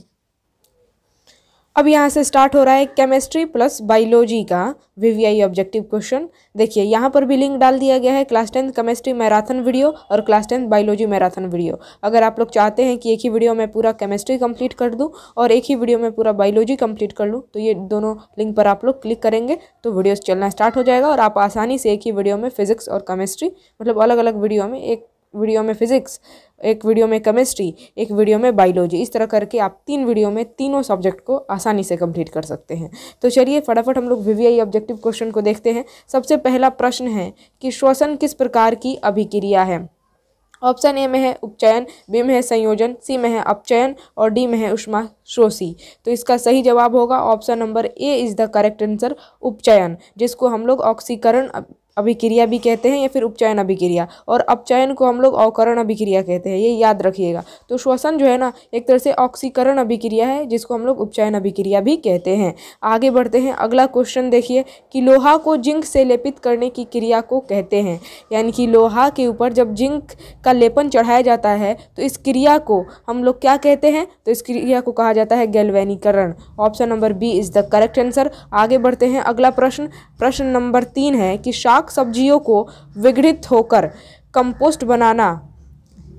[SPEAKER 1] अब यहाँ से स्टार्ट हो रहा है केमिस्ट्री प्लस बायोलॉजी का वीवीआई ऑब्जेक्टिव क्वेश्चन देखिए यहाँ पर भी लिंक डाल दिया गया है class tenth chemistry marathon video और class tenth biology marathon video अगर आप लोग चाहते हैं कि एक ही वीडियो में पूरा केमिस्ट्री कंप्लीट कर दूँ और एक ही वीडियो में पूरा बायोलॉजी कम्प्लीट कर लूँ तो ये दोनों लिंक पर आप लोग क्लिक करेंगे तो वीडियो चलना स्टार्ट हो जाएगा और आप आसानी से एक ही वीडियो में फिजिक्स और केमिस्ट्री मतलब अलग अलग वीडियो में एक वीडियो में फिज़िक्स एक वीडियो में केमिस्ट्री एक वीडियो में बायोलॉजी इस तरह करके आप तीन वीडियो में तीनों सब्जेक्ट को आसानी से कंप्लीट कर सकते हैं तो चलिए फटाफट हम लोग वीवीआई ऑब्जेक्टिव क्वेश्चन को देखते हैं सबसे पहला प्रश्न है कि श्वसन किस प्रकार की अभिक्रिया है ऑप्शन ए में है उपचयन बी में है संयोजन सी में है अपचयन और डी में है उष्मा शोषी तो इसका सही जवाब होगा option number A is the correct answer उपचयन जिसको हम लोग ऑक्सीकरण अभिक्रिया भी कहते हैं या फिर उपचयन अभिक्रिया और अपचयन को हम लोग अवकरण अभिक्रिया कहते हैं ये याद रखिएगा तो श्वसन जो है ना एक तरह से ऑक्सीकरण अभिक्रिया है जिसको हम लोग उपचयन अभिक्रिया भी कहते हैं आगे बढ़ते हैं अगला क्वेश्चन देखिए कि लोहा को जिंक से लेपित करने की क्रिया को कहते हैं यानी कि लोहा के ऊपर जब जिंक का लेपन चढ़ाया जाता है तो इस क्रिया को हम लोग क्या कहते हैं तो इस क्रिया को कहा जाता है गैल्वेनीकरण option number B is the correct answer आगे बढ़ते हैं अगला प्रश्न प्रश्न नंबर तीन है कि शाख शाक सब्जियों को विघटित होकर कंपोस्ट बनाना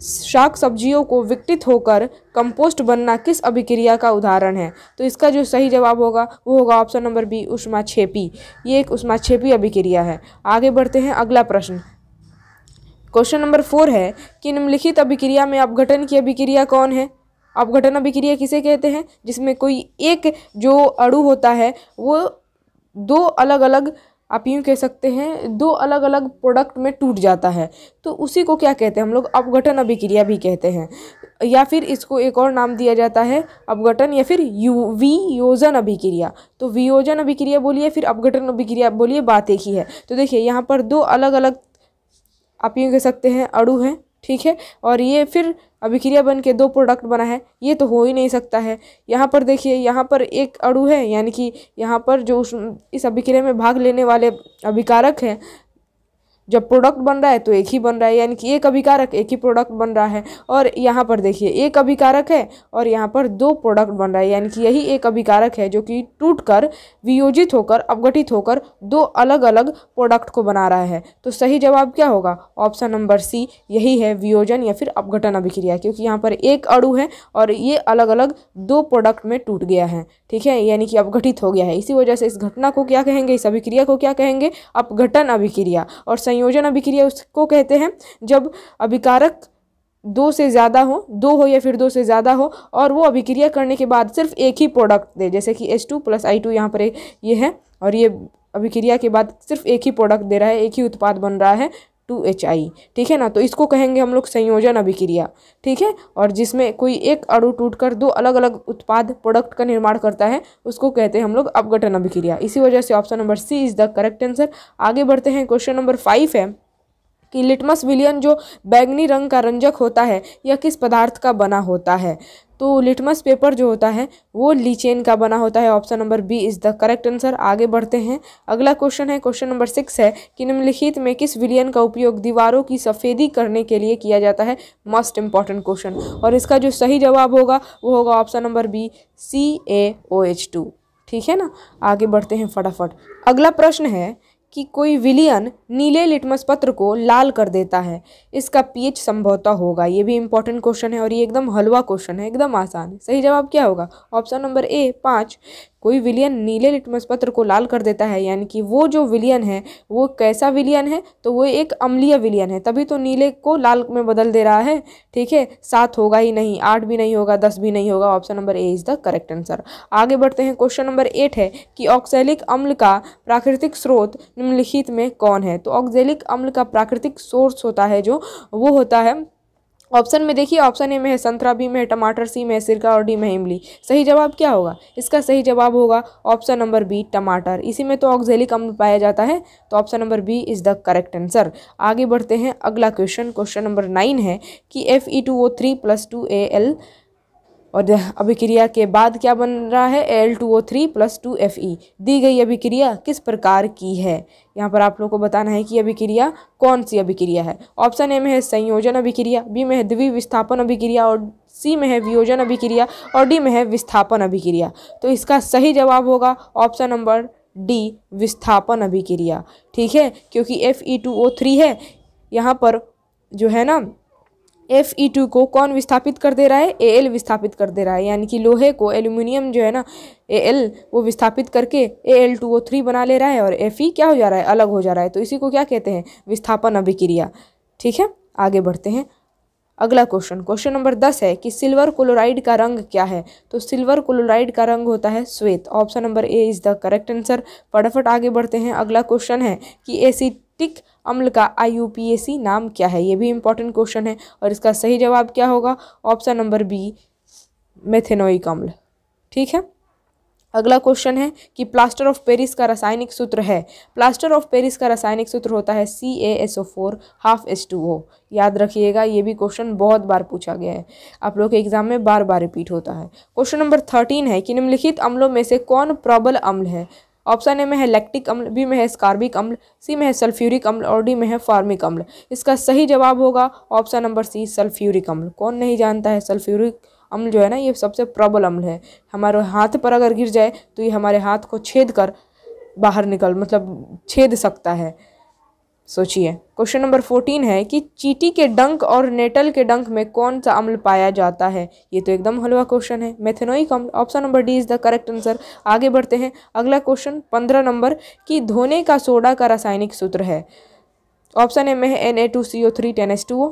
[SPEAKER 1] शाक सब्जियों को विकटित होकर कंपोस्ट बनना किस अभिक्रिया का उदाहरण है तो इसका जो सही जवाब होगा वो होगा ऑप्शन नंबर बी छेपी ये एक छेपी अभिक्रिया है आगे बढ़ते हैं अगला प्रश्न क्वेश्चन नंबर फोर है कि निम्नलिखित अभिक्रिया में अपघटन की अभिक्रिया कौन है अपघटन अभिक्रिया किसे कहते हैं जिसमें कोई एक जो अड़ू होता है वो दो अलग अलग आप यूँ कह सकते हैं दो अलग अलग प्रोडक्ट में टूट जाता है तो उसी को क्या कहते हैं हम लोग अपघटन अभिक्रिया भी कहते हैं या फिर इसको एक और नाम दिया जाता है अपघटन या फिर यू वी योजन अभिक्रिया तो वियोजन अभिक्रिया बोलिए फिर अपघटन अभिक्रिया बोलिए बात एक ही है तो देखिए यहाँ पर दो अलग अलग आप यूँ कह सकते हैं अड़ू हैं ठीक है और ये फिर अभिक्रिया बन के दो प्रोडक्ट बना है ये तो हो ही नहीं सकता है यहाँ पर देखिए यहाँ पर एक अड़ू है यानी कि यहाँ पर जो उस इस अभिक्रिया में भाग लेने वाले अभिकारक हैं जब प्रोडक्ट बन रहा है तो एक ही बन रहा है यानी कि एक अभिकारक एक ही प्रोडक्ट बन रहा है और यहाँ पर देखिए एक अभिकारक है और यहाँ पर दो प्रोडक्ट बन रहा है यानी कि यही एक अभिकारक है जो कि टूट कर वियोजित होकर अवगठित होकर दो अलग अलग प्रोडक्ट को बना रहा है तो सही जवाब क्या होगा ऑप्शन नंबर सी यही है वियोजन या फिर अपघटन अभिक्रिया क्योंकि यहाँ पर एक अड़ु है और ये अलग अलग दो प्रोडक्ट में टूट गया है ठीक है यानी कि अपघटित हो गया है इसी वजह से इस घटना को क्या कहेंगे इस अभिक्रिया को क्या कहेंगे अपघटन अभिक्रिया और सही संयोजन अभिक्रिया उसको कहते हैं जब अभिकारक दो से ज़्यादा हो दो हो या फिर दो से ज़्यादा हो और वो अभिक्रिया करने के बाद सिर्फ एक ही प्रोडक्ट दे जैसे कि S two plus I two यहाँ पर ये है और ये अभिक्रिया के बाद सिर्फ एक ही प्रोडक्ट दे रहा है एक ही उत्पाद बन रहा है टू एच आई ठीक है ना तो इसको कहेंगे हम लोग संयोजन अभिक्रिया ठीक है और जिसमें कोई एक टूट टूटकर दो अलग अलग उत्पाद प्रोडक्ट का निर्माण करता है उसको कहते हैं हम लोग अपघटन अभिक्रिया इसी वजह से option number C is the correct answer आगे बढ़ते हैं क्वेश्चन नंबर फाइव है कि लिटमस विलियन जो बैगनी रंग का रंजक होता है यह किस पदार्थ का बना होता है तो लिटमस पेपर जो होता है वो लीचेन का बना होता है option number B is the correct answer आगे बढ़ते हैं अगला क्वेश्चन है क्वेश्चन नंबर सिक्स है कि निम्नलिखित में किस विलियन का उपयोग दीवारों की सफ़ेदी करने के लिए किया जाता है मोस्ट इम्पॉर्टेंट क्वेश्चन और इसका जो सही जवाब होगा वो होगा option number B C A O H two ठीक है ना आगे बढ़ते हैं फटाफट अगला प्रश्न है कि कोई विलियन नीले लिटमस पत्र को लाल कर देता है इसका पीएच संभवतः होगा ये भी इंपॉर्टेंट क्वेश्चन है और ये एकदम हलवा क्वेश्चन है एकदम आसान सही जवाब क्या होगा ऑप्शन नंबर ए पाँच कोई विलियन नीले लिटमस पत्र को लाल कर देता है यानी कि वो जो विलियन है वो कैसा विलियन है तो वो एक अम्लीय विलियन है तभी तो नीले को लाल में बदल दे रहा है ठीक है सात होगा ही नहीं आठ भी नहीं होगा दस भी नहीं होगा option number A is the correct answer आगे बढ़ते हैं क्वेश्चन नंबर एट है कि ऑक्सैलिक अम्ल का प्राकृतिक स्रोत निम्नलिखित में कौन है तो ऑक्सैलिक अम्ल का प्राकृतिक सोर्स होता है जो वो होता है ऑप्शन में देखिए ऑप्शन ए में है संतरा बी में है टमाटर सी में है सिरका और डी में है इमली सही जवाब क्या होगा इसका सही जवाब होगा ऑप्शन नंबर बी टमाटर इसी में तो ऑक्जेलिक अम्ल पाया जाता है तो option number B is the correct answer आगे बढ़ते हैं अगला क्वेश्चन क्वेश्चन नंबर नाइन है कि F E two O three plus two A L और अभिक्रिया के बाद क्या बन रहा है L two O three plus two F E दी गई अभिक्रिया किस प्रकार की है यहाँ पर आप लोग को बताना है कि अभिक्रिया कौन सी अभिक्रिया है ऑप्शन ए में है संयोजन अभिक्रिया बी में है द्विविस्थापन अभिक्रिया और सी में है वियोजन अभिक्रिया और डी में है विस्थापन अभिक्रिया तो इसका सही जवाब होगा ऑप्शन नंबर डी विस्थापन अभिक्रिया ठीक है क्योंकि F E two O three है यहाँ पर जो है ना एफ ई टू को कौन विस्थापित कर दे रहा है ए एल विस्थापित कर दे रहा है यानी कि लोहे को एल्यूमिनियम जो है ना ए एल वो विस्थापित करके A L two O three बना ले रहा है और एफ ई e क्या हो जा रहा है अलग हो जा रहा है तो इसी को क्या कहते हैं विस्थापन अभिक्रिया ठीक है आगे बढ़ते हैं अगला क्वेश्चन क्वेश्चन नंबर दस है कि सिल्वर क्लोराइड का रंग क्या है तो सिल्वर क्लोराइड का रंग होता है श्वेत option number A is the correct answer फटाफट आगे बढ़ते हैं अगला क्वेश्चन है कि एसिटिक अम्ल का आई नाम क्या है ये भी इंपॉर्टेंट क्वेश्चन है और इसका सही जवाब क्या होगा ऑप्शन नंबर बी मेथेनोइक अम्ल ठीक है अगला क्वेश्चन है कि प्लास्टर ऑफ पेरिस का रासायनिक सूत्र है प्लास्टर ऑफ पेरिस का रासायनिक सूत्र होता है C A S O four half S two O याद रखिएगा ये भी क्वेश्चन बहुत बार पूछा गया है आप लोग के एग्जाम में बार बार रिपीट होता है क्वेश्चन नंबर थर्टीन है कि निम्नलिखित अम्लों में से कौन प्रबल अम्ल है ऑप्शन ए में है लैक्टिक अम्ल बी में है स्कार्बिक अम्ल सी में है सल्फ्यूरिक अम्ल और डी में है फार्मिक अम्ल इसका सही जवाब होगा ऑप्शन नंबर सी सल्फ्यूरिक अम्ल कौन नहीं जानता है सल्फ्यूरिक अम्ल जो है ना ये सबसे प्रबल अम्ल है हमारे हाथ पर अगर गिर जाए तो ये हमारे हाथ को छेद कर बाहर निकल मतलब छेद सकता है सोचिए क्वेश्चन नंबर फोर्टीन है कि चीटी के डंक और नेटल के डंक में कौन सा अम्ल पाया जाता है ये तो एकदम हलवा क्वेश्चन है मेथेनोइक अम्ल option number D is the correct answer आगे बढ़ते हैं अगला क्वेश्चन पंद्रह नंबर कि धोने का सोडा का रासायनिक सूत्र है ऑप्शन ए में है N A two C O three ten S two O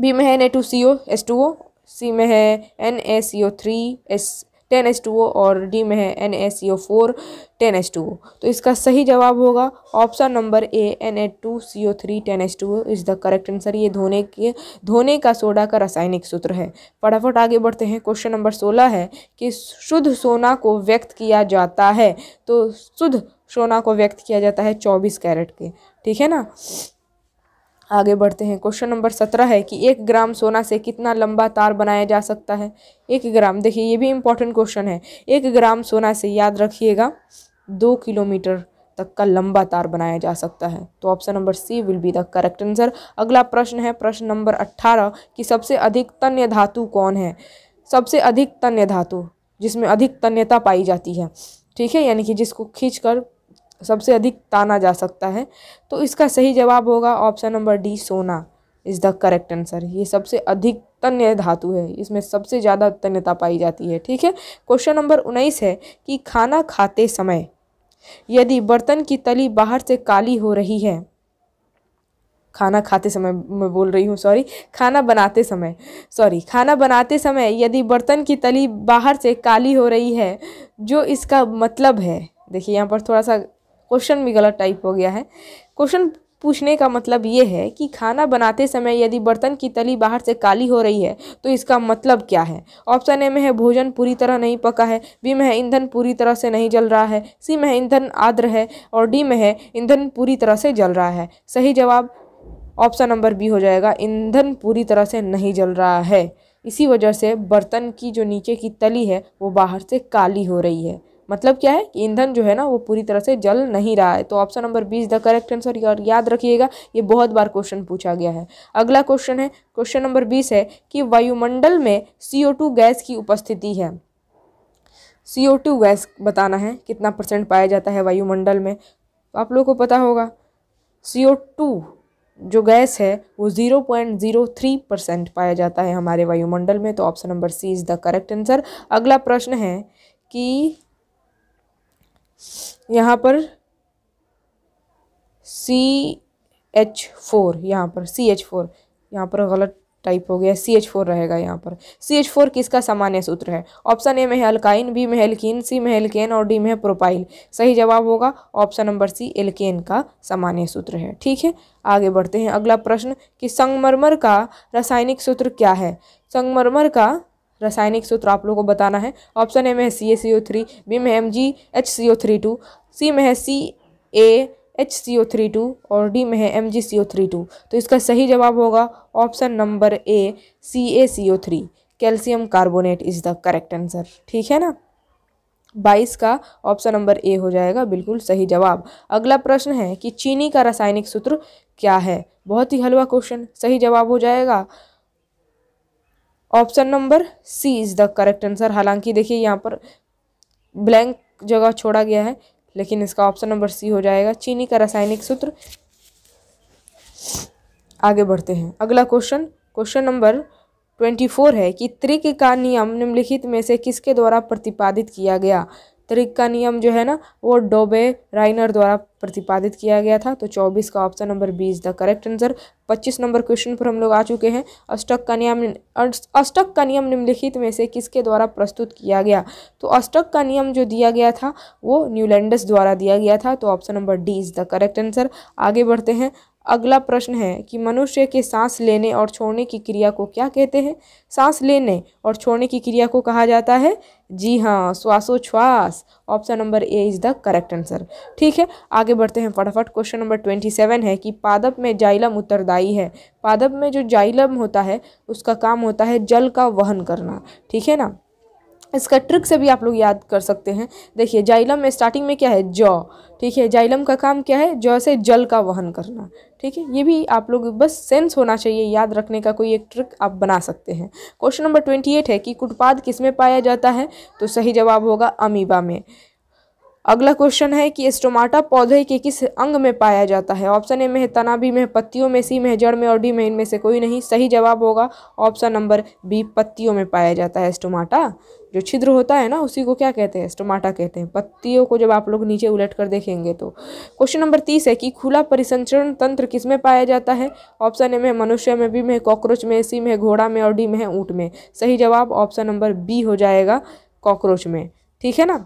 [SPEAKER 1] B में है N A two C O S two O C में है N A C O three S ten S two O और D में है N S C O four ten S two O तो इसका सही जवाब होगा option number A N A two C O three ten S two O is the correct answer ये धोने के धोने का सोडा का रासायनिक सूत्र है फटाफट आगे बढ़ते हैं क्वेश्चन नंबर सोलह है कि शुद्ध सोना को व्यक्त किया जाता है तो शुद्ध सोना को व्यक्त किया जाता है चौबीस कैरेट के ठीक है ना आगे बढ़ते हैं क्वेश्चन नंबर सत्रह है कि एक ग्राम सोना से कितना लंबा तार बनाया जा सकता है एक ग्राम देखिए ये भी इम्पोर्टेंट क्वेश्चन है एक ग्राम सोना से याद रखिएगा दो किलोमीटर तक का लंबा तार बनाया जा सकता है तो option number C will be the correct answer अगला प्रश्न है प्रश्न नंबर अट्ठारह कि सबसे अधिक तन्य धातु कौन है सबसे अधिक तन्य धातु जिसमें अधिक तन्यता पाई जाती है ठीक है यानी कि जिसको खींच कर सबसे अधिक ताना जा सकता है तो इसका सही जवाब होगा ऑप्शन नंबर डी सोना इज़ द करेक्ट आंसर ये सबसे अधिक तन्य धातु है इसमें सबसे ज़्यादा तन्यता पाई जाती है ठीक है क्वेश्चन नंबर उन्नीस है कि खाना खाते समय यदि बर्तन की तली बाहर से काली हो रही है खाना खाते समय मैं बोल रही हूँ सॉरी खाना बनाते समय सॉरी खाना बनाते समय यदि बर्तन की तली बाहर से काली हो रही है जो इसका मतलब है देखिए यहाँ पर थोड़ा सा क्वेश्चन भी गलत टाइप हो गया है क्वेश्चन पूछने का मतलब ये है कि खाना बनाते समय यदि बर्तन की तली बाहर से काली हो रही है तो इसका मतलब क्या है ऑप्शन ए में है भोजन पूरी तरह नहीं पका है बी में है ईंधन पूरी तरह से नहीं जल रहा है सी में है ईंधन आद्र है और डी में है ईंधन पूरी तरह से जल रहा है सही जवाब ऑप्शन नंबर बी हो जाएगा ईंधन पूरी तरह से नहीं जल रहा है इसी वजह से बर्तन की जो नीचे की तली है वो बाहर से काली हो रही है मतलब क्या है कि ईंधन जो है ना वो पूरी तरह से जल नहीं रहा है तो option number B is the correct answer और याद रखिएगा ये बहुत बार क्वेश्चन पूछा गया है अगला क्वेश्चन है क्वेश्चन नंबर बीस है कि वायुमंडल में सी गैस की उपस्थिति है सी गैस बताना है कितना परसेंट पाया जाता है वायुमंडल में तो आप लोगों को पता होगा सी जो गैस है वो zero point zero three percent पाया जाता है हमारे वायुमंडल में तो option number C is the correct answer अगला प्रश्न है कि यहाँ पर सी एच फोर यहाँ पर सी एच फोर यहाँ पर गलत टाइप हो गया सी एच फोर रहेगा यहाँ पर सी एच फोर किसका सामान्य सूत्र है ऑप्शन ए में है अल्काइन बी में एल्किन सी में एल्केन और डी में है प्रोपाइल सही जवाब होगा ऑप्शन नंबर सी एल्केन का सामान्य सूत्र है ठीक है आगे बढ़ते हैं अगला प्रश्न कि संगमरमर का रासायनिक सूत्र क्या है संगमरमर का रासायनिक सूत्र आप लोगों को बताना है ऑप्शन ए में है C A C O three B में M G H C O three two C में है C A H C O three two और डी में है M G C O three two तो इसका सही जवाब होगा option number A C A C O three calcium carbonate is the correct answer ठीक है ना बाईस का ऑप्शन नंबर ए हो जाएगा बिल्कुल सही जवाब अगला प्रश्न है कि चीनी का रासायनिक सूत्र क्या है बहुत ही हलवा क्वेश्चन सही जवाब हो जाएगा option number C is the correct answer हालांकि देखिए यहाँ पर ब्लैंक जगह छोड़ा गया है लेकिन इसका ऑप्शन नंबर सी हो जाएगा चीनी का रासायनिक सूत्र आगे बढ़ते हैं अगला question question number twenty four है कि त्रिक का नियम निम्नलिखित में से किसके द्वारा प्रतिपादित किया गया तरीक का नियम जो है ना वो डोबे राइनर द्वारा प्रतिपादित किया गया था तो 24 का option number B is the correct answer 25 number question पर हम लोग आ चुके हैं अष्टक का नियम अष्टक का नियम निम्नलिखित में से किसके द्वारा प्रस्तुत किया गया तो अष्टक का नियम जो दिया गया था वो न्यूलैंडस द्वारा दिया गया था तो option number D is the correct answer आगे बढ़ते हैं अगला प्रश्न है कि मनुष्य के सांस लेने और छोड़ने की क्रिया को क्या कहते हैं सांस लेने और छोड़ने की क्रिया को कहा जाता है जी हाँ श्वासोच्छ्वास option number A is the correct answer ठीक है आगे बढ़ते हैं फटाफट क्वेश्चन नंबर ट्वेंटी सेवन है कि पादप में जाइलम उत्तरदायी है पादप में जो जाइलम होता है उसका काम होता है जल का वहन करना ठीक है ना इसका ट्रिक से भी आप लोग याद कर सकते हैं देखिए जाइलम में स्टार्टिंग में क्या है जौ ठीक है जाइलम का काम क्या है जौ से जल का वहन करना ठीक है ये भी आप लोग बस सेंस होना चाहिए याद रखने का कोई एक ट्रिक आप बना सकते हैं क्वेश्चन नंबर ट्वेंटी एट है कि कुटपाद किस में पाया जाता है तो सही जवाब होगा अमीबा में अगला क्वेश्चन है कि स्टोमाटा पौधे के किस अंग में पाया जाता है ऑप्शन ए में है तना भी में है पत्तियों में सी में है जड़ में और डी में इनमें से कोई नहीं सही जवाब होगा ऑप्शन नंबर बी पत्तियों में पाया जाता है स्टोमाटा जो छिद्र होता है ना उसी को क्या कहते हैं स्टोमाटा कहते हैं पत्तियों को जब आप लोग नीचे उलट कर देखेंगे तो क्वेश्चन नंबर तीस है कि खुला परिसंचरण तंत्र किस में पाया जाता है ऑप्शन ए में मनुष्य में बी में कॉकरोच में सी में घोड़ा में और डी में है ऊँट में सही जवाब ऑप्शन नंबर बी हो जाएगा कॉकरोच में ठीक है ना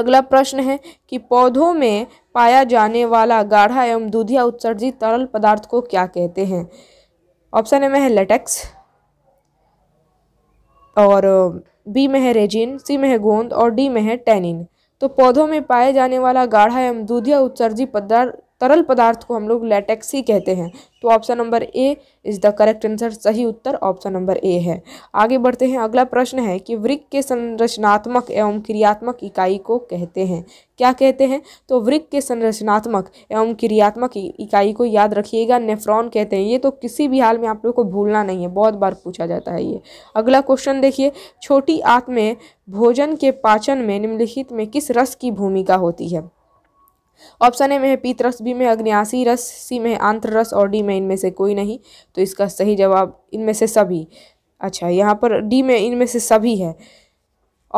[SPEAKER 1] अगला प्रश्न है कि पौधों में पाया जाने वाला गाढ़ा एवं दूधिया उत्सर्जित तरल पदार्थ को क्या कहते हैं ऑप्शन ए में है लेटेक्स और बी में है रेजिन सी में है गोंद और डी में है टैनिन तो पौधों में पाए जाने वाला गाढ़ा एवं दूधिया उत्सर्जी पदार्थ तरल पदार्थ को हम लोग लेटेक्स ही कहते हैं तो option number A is the correct answer सही उत्तर ऑप्शन नंबर ए है आगे बढ़ते हैं अगला प्रश्न है कि वृक्क के संरचनात्मक एवं क्रियात्मक इकाई को कहते हैं क्या कहते हैं तो वृक्क के संरचनात्मक एवं क्रियात्मक इकाई को याद रखिएगा नेफ्रॉन कहते हैं ये तो किसी भी हाल में आप लोग को भूलना नहीं है बहुत बार पूछा जाता है ये अगला क्वेश्चन देखिए छोटी आत्मे में भोजन के पाचन में निम्नलिखित में किस रस की भूमिका होती है ऑप्शन ए में है पीत रस बी में अग्नियासी रस सी में आंत्र रस और डी में इनमें से कोई नहीं तो इसका सही जवाब इनमें से सभी अच्छा यहाँ पर डी में इनमें से सभी है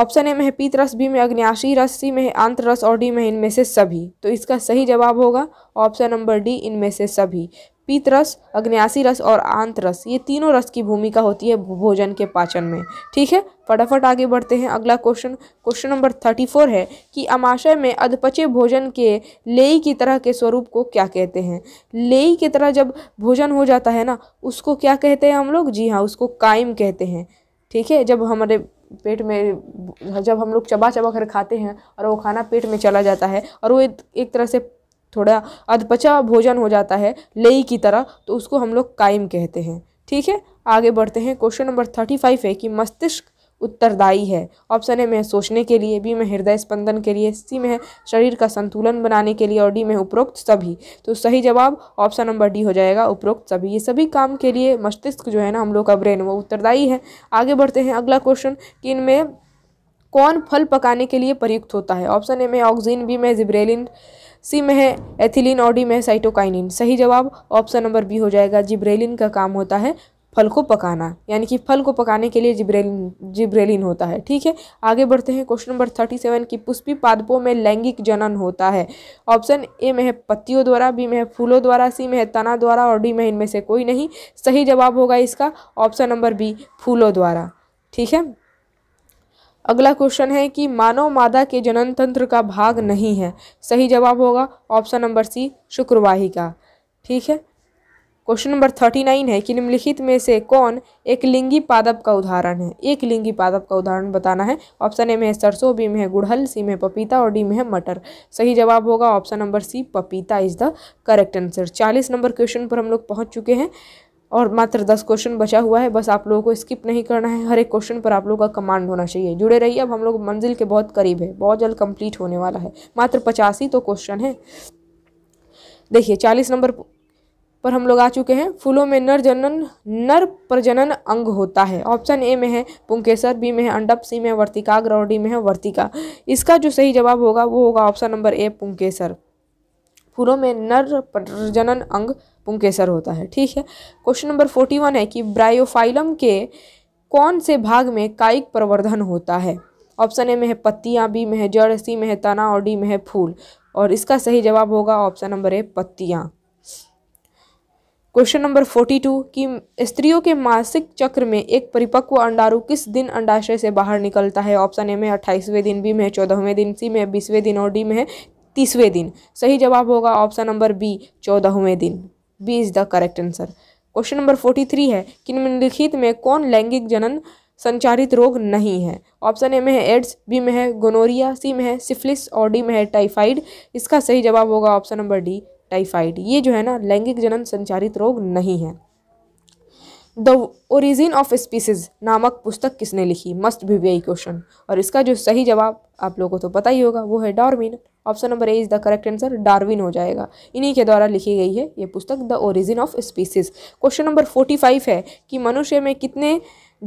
[SPEAKER 1] ऑप्शन ए में है पीत रस बी में अग्नियासी रस सी में आंत्र रस और डी में इनमें से सभी तो इसका सही जवाब होगा ऑप्शन नंबर डी इनमें से सभी पीत रस अग्न्यासी रस और आंत रस ये तीनों रस की भूमिका होती है भोजन के पाचन में ठीक है फटाफट आगे बढ़ते हैं अगला question question number thirty four है कि अमाशय में अधपचे भोजन के लेई की तरह के स्वरूप को क्या कहते हैं लेई की तरह जब भोजन हो जाता है ना उसको क्या कहते हैं हम लोग जी हाँ उसको कायम कहते हैं ठीक है जब हमारे पेट में जब हम लोग चबा चबा कर खाते हैं और वो खाना पेट में चला जाता है और वो एक तरह से थोड़ा अधपचा भोजन हो जाता है लई की तरह तो उसको हम लोग कायम कहते हैं ठीक है आगे बढ़ते हैं क्वेश्चन नंबर थर्टी फाइव है कि मस्तिष्क उत्तरदायी है ऑप्शन ए में सोचने के लिए बी में हृदय स्पंदन के लिए सी में शरीर का संतुलन बनाने के लिए और डी में उपरोक्त सभी तो सही जवाब ऑप्शन नंबर डी हो जाएगा उपरोक्त सभी ये सभी काम के लिए मस्तिष्क जो है ना हम लोग का ब्रेन वो उत्तरदायी है आगे बढ़ते हैं अगला क्वेश्चन कि इनमें कौन फल पकाने के लिए प्रयुक्त होता है ऑप्शन ए में ऑक्सीजन बी में जिब्रेलिन सी में है एथिलीन और डी में है साइटोकाइनिन सही जवाब ऑप्शन नंबर बी हो जाएगा जिब्रेलिन का काम होता है फल को पकाना यानी कि फल को पकाने के लिए जिब्रेलिन जिब्रेलिन होता है ठीक है आगे बढ़ते हैं क्वेश्चन नंबर थर्टी सेवन की पुष्पी पादपों में लैंगिक जनन होता है ऑप्शन ए में है पत्तियों द्वारा बी में है फूलों द्वारा सी में है तना द्वारा और डी में इनमें से कोई नहीं सही जवाब होगा इसका ऑप्शन नंबर बी फूलों द्वारा ठीक है अगला क्वेश्चन है कि मानव मादा के जनन तंत्र का भाग नहीं है सही जवाब होगा ऑप्शन नंबर सी शुक्रवाही का ठीक है क्वेश्चन नंबर थर्टी नाइन है कि निम्नलिखित में से कौन एक लिंगी पादप का उदाहरण है एक लिंगी पादप का उदाहरण बताना है ऑप्शन ए में है सरसों बी में है गुड़हल सी में पपीता और डी में है मटर सही जवाब होगा ऑप्शन नंबर सी पपीता इज द करेक्ट आंसर चालीस नंबर क्वेश्चन पर हम लोग पहुंच चुके हैं और मात्र दस क्वेश्चन बचा हुआ है बस आप लोगों को स्किप नहीं करना है हर एक क्वेश्चन पर आप लोगों का कमांड होना चाहिए जुड़े रहिए अब हम लोग मंजिल के बहुत करीब है बहुत जल्द कंप्लीट होने वाला है मात्र पचासी तो क्वेश्चन है देखिए चालीस नंबर पर हम लोग आ चुके हैं फूलों में नर जनन नर प्रजनन अंग होता है ऑप्शन ए में है पुंकेसर बी में है अंडप सी में वर्तिका और डी में है वर्तिका इसका जो सही जवाब होगा वो होगा ऑप्शन नंबर ए पुंकेसर फूलों में नर प्रजनन अंग पुंकेसर होता है ठीक है क्वेश्चन नंबर फोर्टी वन है कि ब्रायोफाइलम के कौन से भाग में कायिक प्रवर्धन होता है ऑप्शन ए में है पत्तियाँ बी में है जड़ सी में है तना और डी में है फूल और इसका सही जवाब होगा ऑप्शन नंबर ए पत्तियाँ क्वेश्चन नंबर फोर्टी टू कि स्त्रियों के मासिक चक्र में एक परिपक्व अंडारू किस दिन अंडाशय से बाहर निकलता है ऑप्शन ए में अट्ठाईसवें दिन बी में चौदहवें दिन सी में बीसवें दिन और डी में है तीसवें दिन सही जवाब होगा ऑप्शन नंबर बी चौदहवें दिन B is the correct answer question number forty three है कि निम्नलिखित में कौन लैंगिक जनन संचारित रोग नहीं है ऑप्शन ए में है एड्स बी में है गोनोरिया सी में है सिफिलिस और डी में है टाइफाइड इसका सही जवाब होगा ऑप्शन नंबर डी टाइफाइड ये जो है ना लैंगिक जनन संचारित रोग नहीं है द ओरिजिन ऑफ स्पीसीज नामक पुस्तक किसने लिखी मस्ट भी वे क्वेश्चन और इसका जो सही जवाब आप लोगों को तो पता ही होगा वो है Darwin option number A is the correct answer Darwin हो जाएगा इन्हीं के द्वारा लिखी गई है ये पुस्तक the origin of species question number forty five है कि मनुष्य में कितने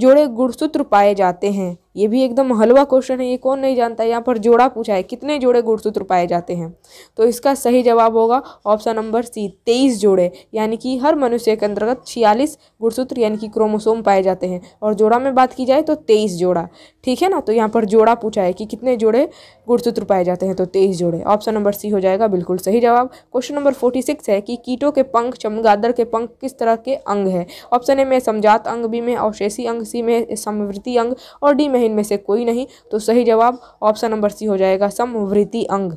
[SPEAKER 1] जोड़े गुणसूत्र पाए जाते हैं ये भी एकदम हलवा क्वेश्चन है ये कौन नहीं जानता यहाँ पर जोड़ा पूछा है कितने जोड़े गुणसूत्र पाए जाते हैं तो इसका सही जवाब होगा ऑप्शन नंबर सी तेईस जोड़े यानी कि हर मनुष्य के अंतर्गत छियालीस गुणसूत्र यानी कि क्रोमोसोम पाए जाते हैं और जोड़ा में बात की जाए तो तेईस जोड़ा ठीक है ना तो यहाँ पर जोड़ा पूछा है कि कितने जोड़े गुणसूत्र पाए जाते हैं तो तेईस जोड़े ऑप्शन नंबर सी हो जाएगा बिल्कुल सही जवाब क्वेश्चन नंबर फोर्टी सिक्स है कि कीटों के पंख चमगादड़ के पंख किस तरह के अंग है ऑप्शन ए में समझात अंग बी में अवशेषी अंग सी में समवृत्ति अंग और डी में है इनमें से कोई नहीं तो सही जवाब ऑप्शन नंबर सी हो जाएगा समवृत्ति अंग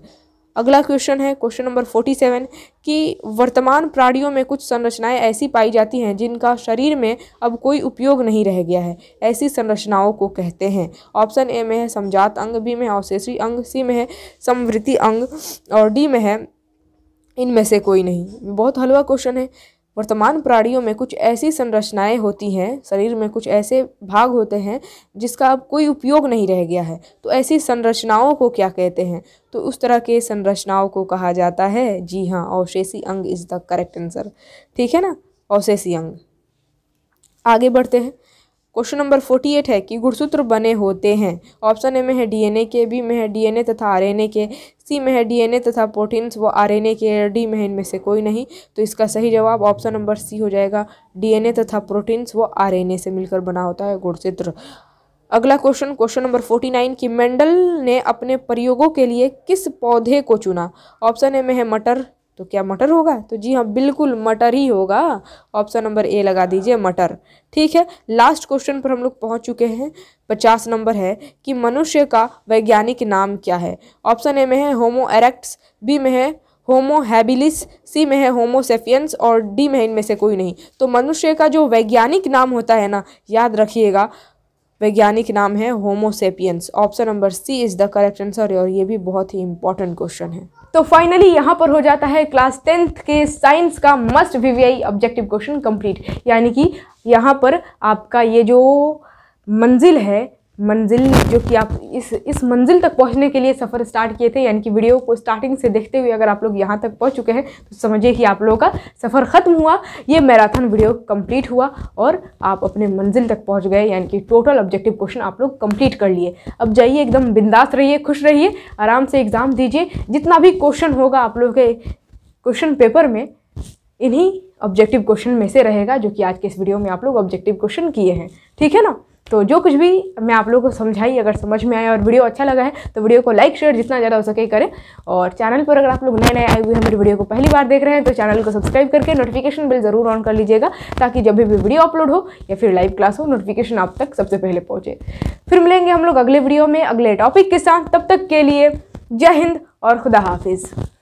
[SPEAKER 1] अगला क्वेश्चन है क्वेश्चन नंबर फोर्टी सेवन कि वर्तमान प्राणियों में कुछ संरचनाएं ऐसी पाई जाती हैं जिनका शरीर में अब कोई उपयोग नहीं रह गया है ऐसी संरचनाओं को कहते हैं ऑप्शन ए में है समझात अंग बी में अवशेषी अंग सी में है समवृत्ति अंग और डी में है इनमें से कोई नहीं बहुत हलवा क्वेश्चन है वर्तमान प्राणियों में कुछ ऐसी संरचनाएं होती हैं शरीर में कुछ ऐसे भाग होते हैं जिसका अब कोई उपयोग नहीं रह गया है तो ऐसी संरचनाओं को क्या कहते हैं तो उस तरह के संरचनाओं को कहा जाता है जी हाँ अवशेषी अंग इज़ द करेक्ट आंसर ठीक है ना अवशेषी अंग आगे बढ़ते हैं क्वेश्चन नंबर फोर्टी एट है कि गुणसूत्र बने होते हैं ऑप्शन ए में है डीएनए के बी में है डीएनए तथा आरएनए के सी में है डीएनए तथा प्रोटीन्स व आरएनए के डी में है इनमें से कोई नहीं तो इसका सही जवाब ऑप्शन नंबर सी हो जाएगा डीएनए तथा प्रोटीन्स व आरएनए से मिलकर बना होता है गुणचित्र अगला question question number forty nine की मेंडल ने अपने प्रयोगों के लिए किस पौधे को चुना ऑप्शन ए में है मटर तो क्या मटर होगा तो जी हाँ बिल्कुल मटर ही होगा ऑप्शन नंबर ए लगा दीजिए मटर ठीक है लास्ट क्वेश्चन पर हम लोग पहुंच चुके हैं पचास नंबर है कि मनुष्य का वैज्ञानिक नाम क्या है ऑप्शन ए में है होमो एरेक्ट्स बी में है होमो हैबिलिस सी में है होमोसेफियंस और डी में है इनमें से कोई नहीं तो मनुष्य का जो वैज्ञानिक नाम होता है ना याद रखिएगा वैज्ञानिक नाम है homo sapiens option number C is the correct answer और ये भी बहुत ही इंपॉर्टेंट क्वेश्चन है तो फाइनली यहाँ पर हो जाता है क्लास टेंथ के साइंस का must VVI objective question complete यानी कि यहाँ पर आपका ये जो मंजिल है मंजिल जो कि आप इस इस मंजिल तक पहुंचने के लिए सफ़र स्टार्ट किए थे यानी कि वीडियो को स्टार्टिंग से देखते हुए अगर आप लोग यहां तक पहुंच चुके हैं तो समझिए कि आप लोगों का सफ़र ख़त्म हुआ ये मैराथन वीडियो कंप्लीट हुआ और आप अपने मंजिल तक पहुंच गए यानी कि टोटल ऑब्जेक्टिव क्वेश्चन आप लोग कंप्लीट कर लिए अब जाइए एकदम बिंदास रहिए खुश रहिए आराम से एग्ज़ाम दीजिए जितना भी क्वेश्चन होगा आप लोग के क्वेश्चन पेपर में इन्हीं ऑब्जेक्टिव क्वेश्चन में से रहेगा जो कि आज के इस वीडियो में आप लोग ऑब्जेक्टिव क्वेश्चन किए हैं ठीक है ना तो जो कुछ भी मैं आप लोगों को समझाई अगर समझ में आया और वीडियो अच्छा लगा है तो वीडियो को लाइक शेयर जितना ज़्यादा हो सके करें और चैनल पर अगर आप लोग नए नए आए हुए हैं मेरी वीडियो को पहली बार देख रहे हैं तो चैनल को सब्सक्राइब करके नोटिफिकेशन बिल ज़रूर ऑन कर लीजिएगा ताकि जब भी वीडियो अपलोड हो या फिर लाइव क्लास हो नोटिफिकेशन आप तक सबसे पहले पहुँचे फिर मिलेंगे हम लोग अगले वीडियो में अगले टॉपिक के साथ तब तक के लिए जय हिंद और खुदा हाफिज़